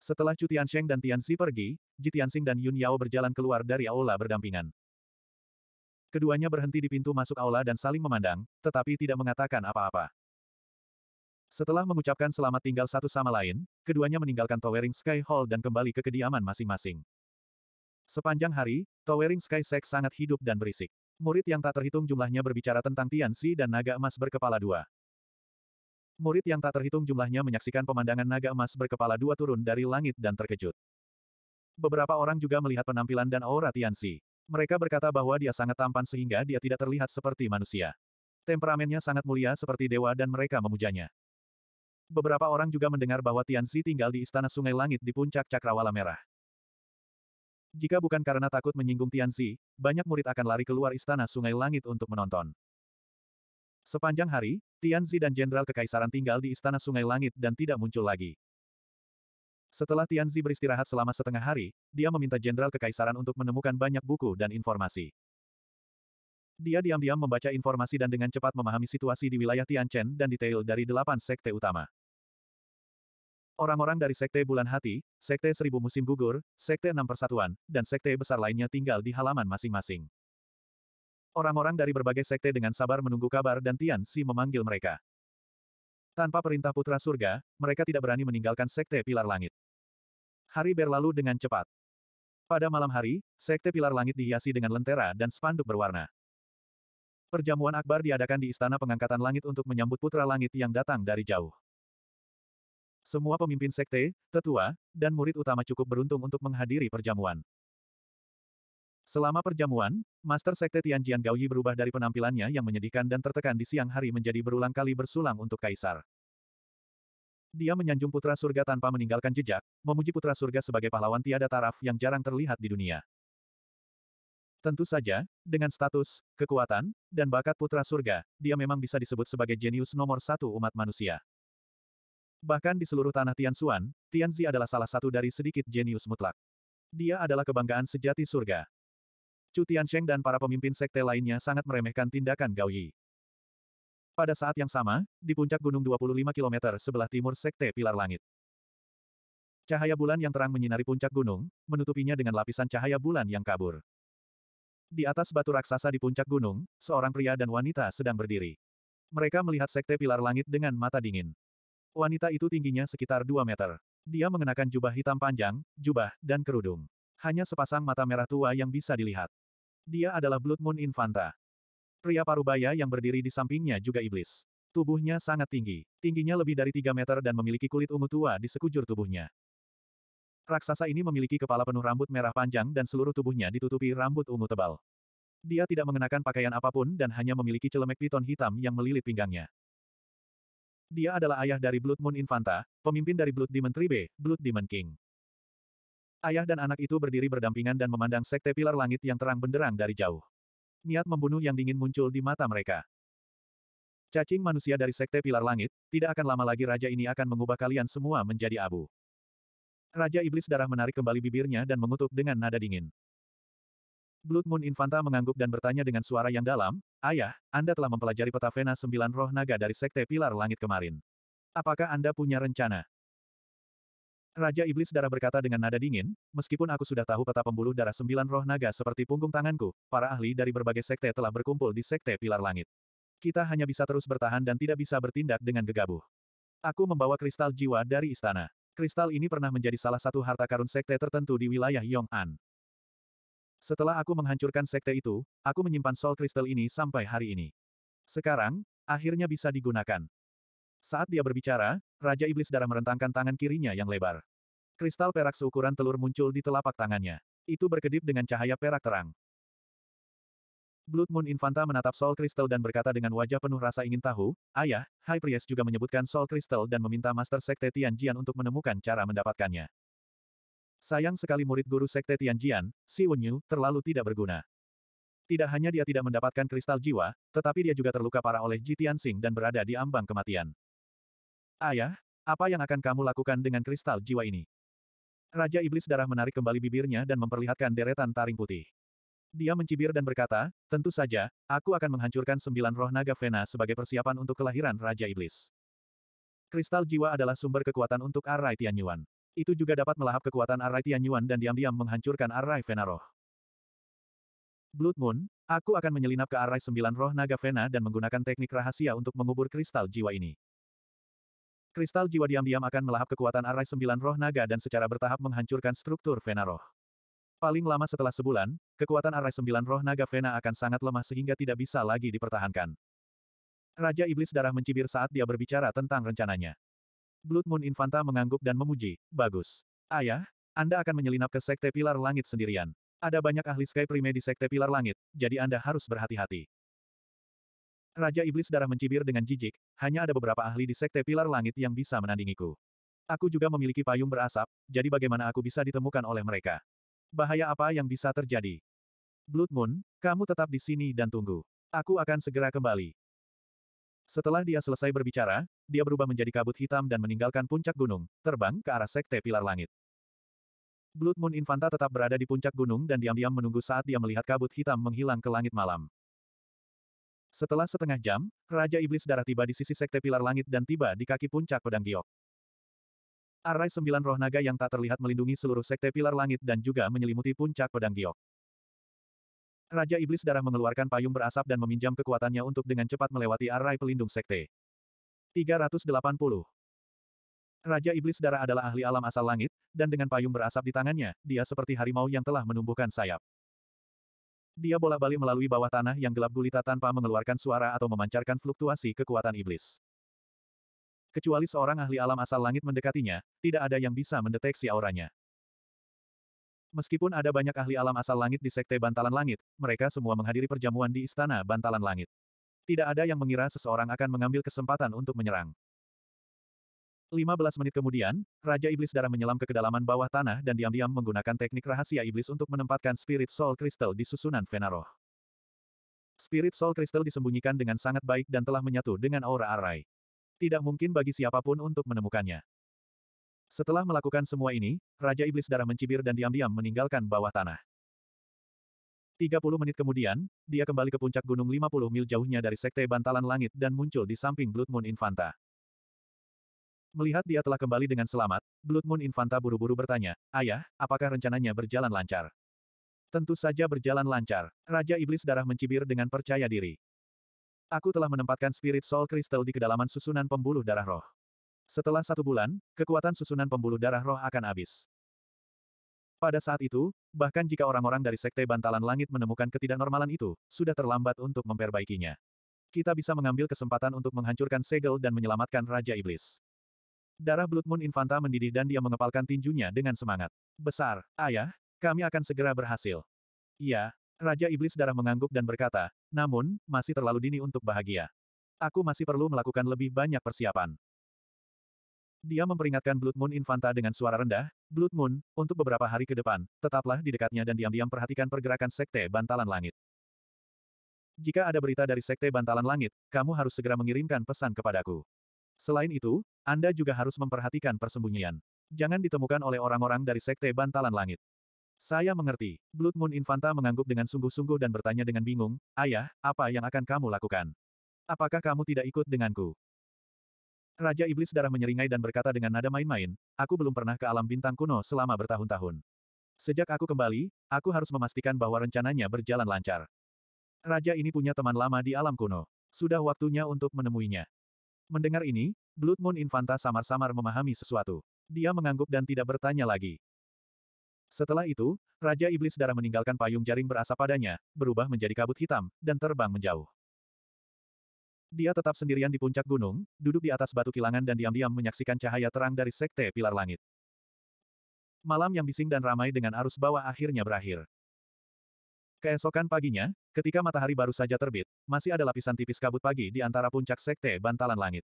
Setelah Chu Tiansheng dan Tianzi pergi, Ji Tianxing dan Yun Yao berjalan keluar dari aula berdampingan. Keduanya berhenti di pintu masuk aula dan saling memandang, tetapi tidak mengatakan apa-apa. Setelah mengucapkan selamat tinggal satu sama lain, keduanya meninggalkan Towering Sky Hall dan kembali ke kediaman masing-masing. Sepanjang hari, Towering Sky Sek sangat hidup dan berisik. Murid yang tak terhitung jumlahnya berbicara tentang Tianxi dan naga emas berkepala dua. Murid yang tak terhitung jumlahnya menyaksikan pemandangan naga emas berkepala dua turun dari langit dan terkejut. Beberapa orang juga melihat penampilan dan aura Tianxi. Mereka berkata bahwa dia sangat tampan sehingga dia tidak terlihat seperti manusia. Temperamennya sangat mulia seperti dewa dan mereka memujanya. Beberapa orang juga mendengar bahwa Tian Tianxi tinggal di Istana Sungai Langit di puncak Cakrawala Merah. Jika bukan karena takut menyinggung Tian Tianxi, banyak murid akan lari keluar Istana Sungai Langit untuk menonton. Sepanjang hari, Tian Tianxi dan Jenderal Kekaisaran tinggal di Istana Sungai Langit dan tidak muncul lagi. Setelah Tianzi beristirahat selama setengah hari, dia meminta Jenderal Kekaisaran untuk menemukan banyak buku dan informasi. Dia diam-diam membaca informasi dan dengan cepat memahami situasi di wilayah Tianchen dan detail dari delapan sekte utama. Orang-orang dari Sekte Bulan Hati, Sekte Seribu Musim Gugur, Sekte Enam Persatuan, dan Sekte Besar lainnya tinggal di halaman masing-masing. Orang-orang dari berbagai sekte dengan sabar menunggu kabar dan Tian Si memanggil mereka. Tanpa perintah Putra Surga, mereka tidak berani meninggalkan Sekte Pilar Langit. Hari berlalu dengan cepat. Pada malam hari, sekte pilar langit dihiasi dengan lentera dan spanduk berwarna. Perjamuan akbar diadakan di Istana Pengangkatan Langit untuk menyambut putra langit yang datang dari jauh. Semua pemimpin sekte, tetua, dan murid utama cukup beruntung untuk menghadiri perjamuan. Selama perjamuan, Master Sekte Tianjian Gaoyi berubah dari penampilannya yang menyedihkan dan tertekan di siang hari menjadi berulang kali bersulang untuk Kaisar. Dia menyanjung putra surga tanpa meninggalkan jejak, memuji putra surga sebagai pahlawan tiada taraf yang jarang terlihat di dunia. Tentu saja, dengan status, kekuatan, dan bakat putra surga, dia memang bisa disebut sebagai jenius nomor satu umat manusia. Bahkan di seluruh tanah Tianxuan, Tianzi adalah salah satu dari sedikit jenius mutlak. Dia adalah kebanggaan sejati surga. Tian Sheng dan para pemimpin sekte lainnya sangat meremehkan tindakan Gao Yi. Pada saat yang sama, di puncak gunung 25 km sebelah timur Sekte Pilar Langit. Cahaya bulan yang terang menyinari puncak gunung, menutupinya dengan lapisan cahaya bulan yang kabur. Di atas batu raksasa di puncak gunung, seorang pria dan wanita sedang berdiri. Mereka melihat sekte pilar langit dengan mata dingin. Wanita itu tingginya sekitar 2 meter. Dia mengenakan jubah hitam panjang, jubah, dan kerudung. Hanya sepasang mata merah tua yang bisa dilihat. Dia adalah Blood Moon Infanta. Pria parubaya yang berdiri di sampingnya juga iblis. Tubuhnya sangat tinggi. Tingginya lebih dari 3 meter dan memiliki kulit ungu tua di sekujur tubuhnya. Raksasa ini memiliki kepala penuh rambut merah panjang dan seluruh tubuhnya ditutupi rambut ungu tebal. Dia tidak mengenakan pakaian apapun dan hanya memiliki celemek piton hitam yang melilit pinggangnya. Dia adalah ayah dari Blood Moon Infanta, pemimpin dari Blood Demon Tribe, Blood Demon King. Ayah dan anak itu berdiri berdampingan dan memandang sekte pilar langit yang terang benderang dari jauh niat membunuh yang dingin muncul di mata mereka. Cacing manusia dari Sekte Pilar Langit, tidak akan lama lagi raja ini akan mengubah kalian semua menjadi abu. Raja Iblis Darah menarik kembali bibirnya dan mengutuk dengan nada dingin. Blood Moon Infanta mengangguk dan bertanya dengan suara yang dalam, Ayah, Anda telah mempelajari peta Vena sembilan roh naga dari Sekte Pilar Langit kemarin. Apakah Anda punya rencana? Raja Iblis Darah berkata dengan nada dingin, meskipun aku sudah tahu peta pembuluh darah sembilan roh naga seperti punggung tanganku, para ahli dari berbagai sekte telah berkumpul di sekte Pilar Langit. Kita hanya bisa terus bertahan dan tidak bisa bertindak dengan gegabah. Aku membawa kristal jiwa dari istana. Kristal ini pernah menjadi salah satu harta karun sekte tertentu di wilayah Yong'an. Setelah aku menghancurkan sekte itu, aku menyimpan sol kristal ini sampai hari ini. Sekarang, akhirnya bisa digunakan. Saat dia berbicara, Raja Iblis Darah merentangkan tangan kirinya yang lebar. Kristal perak seukuran telur muncul di telapak tangannya. Itu berkedip dengan cahaya perak terang. Blood Moon Infanta menatap Soul Crystal dan berkata dengan wajah penuh rasa ingin tahu, Ayah, High Priest juga menyebutkan Soul Crystal dan meminta Master Sekte Tianjian untuk menemukan cara mendapatkannya. Sayang sekali murid guru Sekte Tianjian, Si Wenyu, terlalu tidak berguna. Tidak hanya dia tidak mendapatkan kristal jiwa, tetapi dia juga terluka parah oleh Ji Tianxing dan berada di ambang kematian. Ayah, apa yang akan kamu lakukan dengan kristal jiwa ini? Raja Iblis Darah menarik kembali bibirnya dan memperlihatkan deretan taring putih. Dia mencibir dan berkata, tentu saja, aku akan menghancurkan sembilan roh naga Vena sebagai persiapan untuk kelahiran Raja Iblis. Kristal jiwa adalah sumber kekuatan untuk Arai Tianyuan. Itu juga dapat melahap kekuatan Arai Tianyuan dan diam-diam menghancurkan Arai Vena roh. Blood Moon, aku akan menyelinap ke Arai sembilan roh naga Vena dan menggunakan teknik rahasia untuk mengubur kristal jiwa ini. Kristal jiwa diam-diam akan melahap kekuatan arai sembilan roh naga dan secara bertahap menghancurkan struktur Vena roh. Paling lama setelah sebulan, kekuatan arai sembilan roh naga Vena akan sangat lemah sehingga tidak bisa lagi dipertahankan. Raja Iblis Darah mencibir saat dia berbicara tentang rencananya. Blood Moon Infanta mengangguk dan memuji, bagus. Ayah, Anda akan menyelinap ke Sekte Pilar Langit sendirian. Ada banyak ahli Sky Prime di Sekte Pilar Langit, jadi Anda harus berhati-hati. Raja Iblis Darah mencibir dengan jijik, hanya ada beberapa ahli di Sekte Pilar Langit yang bisa menandingiku. Aku juga memiliki payung berasap, jadi bagaimana aku bisa ditemukan oleh mereka? Bahaya apa yang bisa terjadi? Blood Moon, kamu tetap di sini dan tunggu. Aku akan segera kembali. Setelah dia selesai berbicara, dia berubah menjadi kabut hitam dan meninggalkan puncak gunung, terbang ke arah Sekte Pilar Langit. Blood Moon Infanta tetap berada di puncak gunung dan diam-diam menunggu saat dia melihat kabut hitam menghilang ke langit malam. Setelah setengah jam, Raja Iblis Darah tiba di sisi Sekte Pilar Langit dan tiba di kaki puncak pedang giok. Arai sembilan roh naga yang tak terlihat melindungi seluruh Sekte Pilar Langit dan juga menyelimuti puncak pedang giok. Raja Iblis Darah mengeluarkan payung berasap dan meminjam kekuatannya untuk dengan cepat melewati arai pelindung sekte. 380. Raja Iblis Darah adalah ahli alam asal langit, dan dengan payung berasap di tangannya, dia seperti harimau yang telah menumbuhkan sayap. Dia bolak-balik melalui bawah tanah yang gelap gulita tanpa mengeluarkan suara atau memancarkan fluktuasi kekuatan iblis. Kecuali seorang ahli alam asal langit mendekatinya, tidak ada yang bisa mendeteksi auranya. Meskipun ada banyak ahli alam asal langit di Sekte Bantalan Langit, mereka semua menghadiri perjamuan di Istana Bantalan Langit. Tidak ada yang mengira seseorang akan mengambil kesempatan untuk menyerang. 15 menit kemudian, Raja Iblis Darah menyelam ke kedalaman bawah tanah dan diam-diam menggunakan teknik rahasia iblis untuk menempatkan Spirit Soul Crystal di susunan Venaroh. Spirit Soul Crystal disembunyikan dengan sangat baik dan telah menyatu dengan aura Arai. Tidak mungkin bagi siapapun untuk menemukannya. Setelah melakukan semua ini, Raja Iblis Darah mencibir dan diam-diam meninggalkan bawah tanah. 30 menit kemudian, dia kembali ke puncak gunung 50 mil jauhnya dari Sekte Bantalan Langit dan muncul di samping Blood Moon Infanta. Melihat dia telah kembali dengan selamat, Blood Moon Infanta buru-buru bertanya, Ayah, apakah rencananya berjalan lancar? Tentu saja berjalan lancar. Raja Iblis Darah mencibir dengan percaya diri. Aku telah menempatkan Spirit Soul Crystal di kedalaman susunan pembuluh darah roh. Setelah satu bulan, kekuatan susunan pembuluh darah roh akan habis. Pada saat itu, bahkan jika orang-orang dari Sekte Bantalan Langit menemukan ketidaknormalan itu, sudah terlambat untuk memperbaikinya kita bisa mengambil kesempatan untuk menghancurkan segel dan menyelamatkan Raja Iblis. Darah Blood Moon Infanta mendidih dan dia mengepalkan tinjunya dengan semangat. Besar, ayah, kami akan segera berhasil. Iya, Raja Iblis Darah mengangguk dan berkata, namun, masih terlalu dini untuk bahagia. Aku masih perlu melakukan lebih banyak persiapan. Dia memperingatkan Blood Moon Infanta dengan suara rendah, Blood Moon, untuk beberapa hari ke depan, tetaplah di dekatnya dan diam-diam perhatikan pergerakan Sekte Bantalan Langit. Jika ada berita dari Sekte Bantalan Langit, kamu harus segera mengirimkan pesan kepadaku. Selain itu, Anda juga harus memperhatikan persembunyian. Jangan ditemukan oleh orang-orang dari Sekte Bantalan Langit. Saya mengerti. Blood Moon Infanta mengangguk dengan sungguh-sungguh dan bertanya dengan bingung, Ayah, apa yang akan kamu lakukan? Apakah kamu tidak ikut denganku? Raja Iblis Darah menyeringai dan berkata dengan nada main-main, aku belum pernah ke alam bintang kuno selama bertahun-tahun. Sejak aku kembali, aku harus memastikan bahwa rencananya berjalan lancar. Raja ini punya teman lama di alam kuno. Sudah waktunya untuk menemuinya. Mendengar ini, Blood Moon Infanta samar-samar memahami sesuatu. Dia mengangguk dan tidak bertanya lagi. Setelah itu, Raja Iblis Darah meninggalkan payung jaring berasap padanya, berubah menjadi kabut hitam, dan terbang menjauh. Dia tetap sendirian di puncak gunung, duduk di atas batu kilangan dan diam-diam menyaksikan cahaya terang dari sekte pilar langit. Malam yang bising dan ramai dengan arus bawah akhirnya berakhir. Keesokan paginya, ketika matahari baru saja terbit, masih ada lapisan tipis kabut pagi di antara puncak sekte bantalan langit.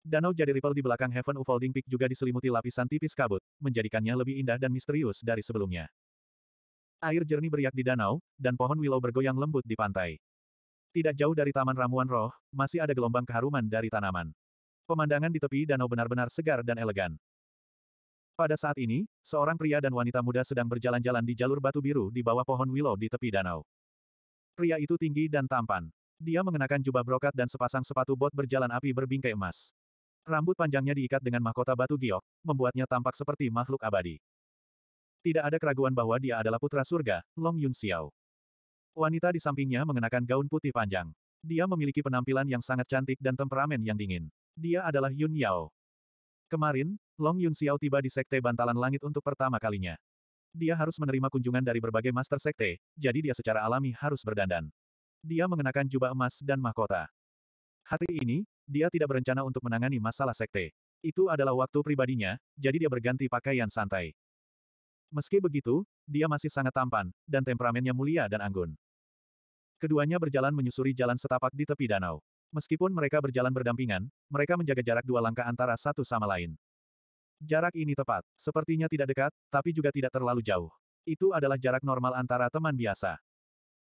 Danau Jade ripple di belakang Heaven Ufolding Peak juga diselimuti lapisan tipis kabut, menjadikannya lebih indah dan misterius dari sebelumnya. Air jernih beriak di danau, dan pohon willow bergoyang lembut di pantai. Tidak jauh dari taman ramuan roh, masih ada gelombang keharuman dari tanaman. Pemandangan di tepi danau benar-benar segar dan elegan. Pada saat ini, seorang pria dan wanita muda sedang berjalan-jalan di jalur batu biru di bawah pohon willow di tepi danau. Pria itu tinggi dan tampan. Dia mengenakan jubah brokat dan sepasang sepatu bot berjalan api berbingkai emas. Rambut panjangnya diikat dengan mahkota batu giok, membuatnya tampak seperti makhluk abadi. Tidak ada keraguan bahwa dia adalah putra surga, Long Yun Xiao. Wanita di sampingnya mengenakan gaun putih panjang. Dia memiliki penampilan yang sangat cantik dan temperamen yang dingin. Dia adalah Yun Yao. Kemarin, Long Yun Xiao tiba di Sekte Bantalan Langit untuk pertama kalinya. Dia harus menerima kunjungan dari berbagai master sekte, jadi dia secara alami harus berdandan. Dia mengenakan jubah emas dan mahkota. Hari ini, dia tidak berencana untuk menangani masalah sekte. Itu adalah waktu pribadinya, jadi dia berganti pakaian santai. Meski begitu, dia masih sangat tampan, dan temperamennya mulia dan anggun. Keduanya berjalan menyusuri jalan setapak di tepi danau. Meskipun mereka berjalan berdampingan, mereka menjaga jarak dua langkah antara satu sama lain. Jarak ini tepat, sepertinya tidak dekat, tapi juga tidak terlalu jauh. Itu adalah jarak normal antara teman biasa.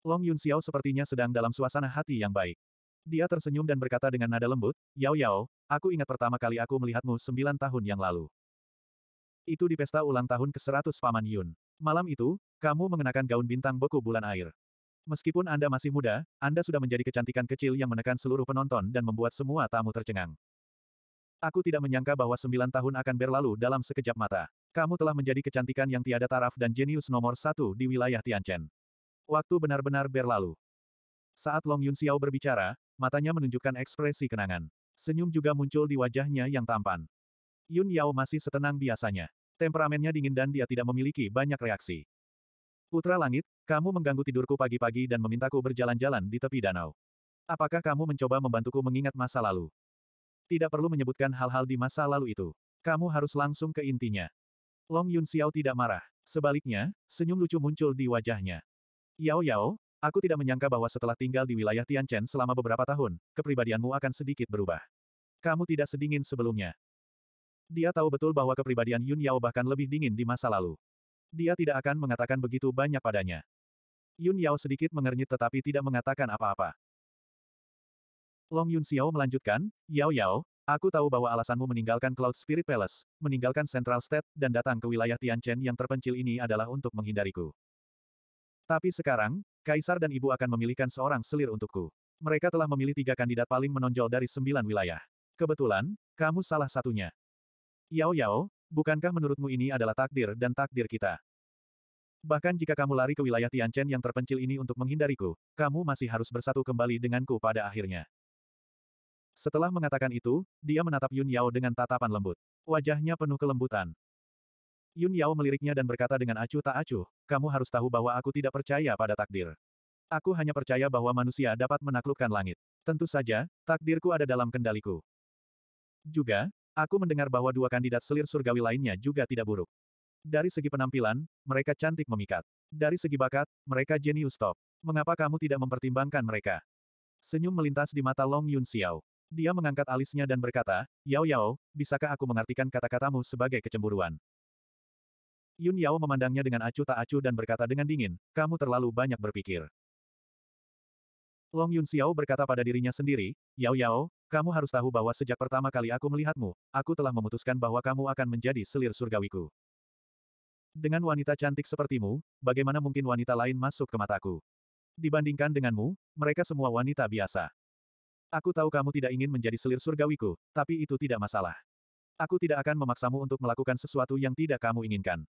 Long Yun Xiao sepertinya sedang dalam suasana hati yang baik. Dia tersenyum dan berkata dengan nada lembut, Yao Yao, aku ingat pertama kali aku melihatmu sembilan tahun yang lalu. Itu di pesta ulang tahun ke-100 Paman Yun. Malam itu, kamu mengenakan gaun bintang beku bulan air. Meskipun Anda masih muda, Anda sudah menjadi kecantikan kecil yang menekan seluruh penonton dan membuat semua tamu tercengang. Aku tidak menyangka bahwa sembilan tahun akan berlalu dalam sekejap mata. Kamu telah menjadi kecantikan yang tiada taraf dan jenius nomor satu di wilayah Tianchen. Waktu benar-benar berlalu. Saat Long Yun Xiao berbicara, matanya menunjukkan ekspresi kenangan. Senyum juga muncul di wajahnya yang tampan. Yun Yao masih setenang biasanya. Temperamennya dingin dan dia tidak memiliki banyak reaksi. Putra Langit, kamu mengganggu tidurku pagi-pagi dan memintaku berjalan-jalan di tepi danau. Apakah kamu mencoba membantuku mengingat masa lalu? Tidak perlu menyebutkan hal-hal di masa lalu itu. Kamu harus langsung ke intinya. Long Yun Xiao tidak marah. Sebaliknya, senyum lucu muncul di wajahnya. Yao Yao, aku tidak menyangka bahwa setelah tinggal di wilayah Tianchen selama beberapa tahun, kepribadianmu akan sedikit berubah. Kamu tidak sedingin sebelumnya. Dia tahu betul bahwa kepribadian Yun Yao bahkan lebih dingin di masa lalu. Dia tidak akan mengatakan begitu banyak padanya. Yun Yao sedikit mengernyit tetapi tidak mengatakan apa-apa. Long Yun Xiao melanjutkan, Yao Yao, aku tahu bahwa alasanmu meninggalkan Cloud Spirit Palace, meninggalkan Central State, dan datang ke wilayah Tianchen yang terpencil ini adalah untuk menghindariku. Tapi sekarang, Kaisar dan Ibu akan memilihkan seorang selir untukku. Mereka telah memilih tiga kandidat paling menonjol dari sembilan wilayah. Kebetulan, kamu salah satunya. Yao Yao, bukankah menurutmu ini adalah takdir dan takdir kita? Bahkan jika kamu lari ke wilayah Tianchen yang terpencil ini untuk menghindariku, kamu masih harus bersatu kembali denganku pada akhirnya. Setelah mengatakan itu, dia menatap Yun Yao dengan tatapan lembut. Wajahnya penuh kelembutan. Yun Yao meliriknya dan berkata dengan acuh tak acuh, kamu harus tahu bahwa aku tidak percaya pada takdir. Aku hanya percaya bahwa manusia dapat menaklukkan langit. Tentu saja, takdirku ada dalam kendaliku. Juga, aku mendengar bahwa dua kandidat selir surgawi lainnya juga tidak buruk. Dari segi penampilan, mereka cantik memikat. Dari segi bakat, mereka jenius top. Mengapa kamu tidak mempertimbangkan mereka? Senyum melintas di mata Long Yun Xiao. Dia mengangkat alisnya dan berkata, Yao Yao, bisakah aku mengartikan kata-katamu sebagai kecemburuan? Yun Yao memandangnya dengan acuh tak acuh dan berkata dengan dingin, kamu terlalu banyak berpikir. Long Yun Xiao berkata pada dirinya sendiri, Yao Yao, kamu harus tahu bahwa sejak pertama kali aku melihatmu, aku telah memutuskan bahwa kamu akan menjadi selir surgawiku. Dengan wanita cantik sepertimu, bagaimana mungkin wanita lain masuk ke mataku? Dibandingkan denganmu, mereka semua wanita biasa. Aku tahu kamu tidak ingin menjadi selir surgawiku, tapi itu tidak masalah. Aku tidak akan memaksamu untuk melakukan sesuatu yang tidak kamu inginkan.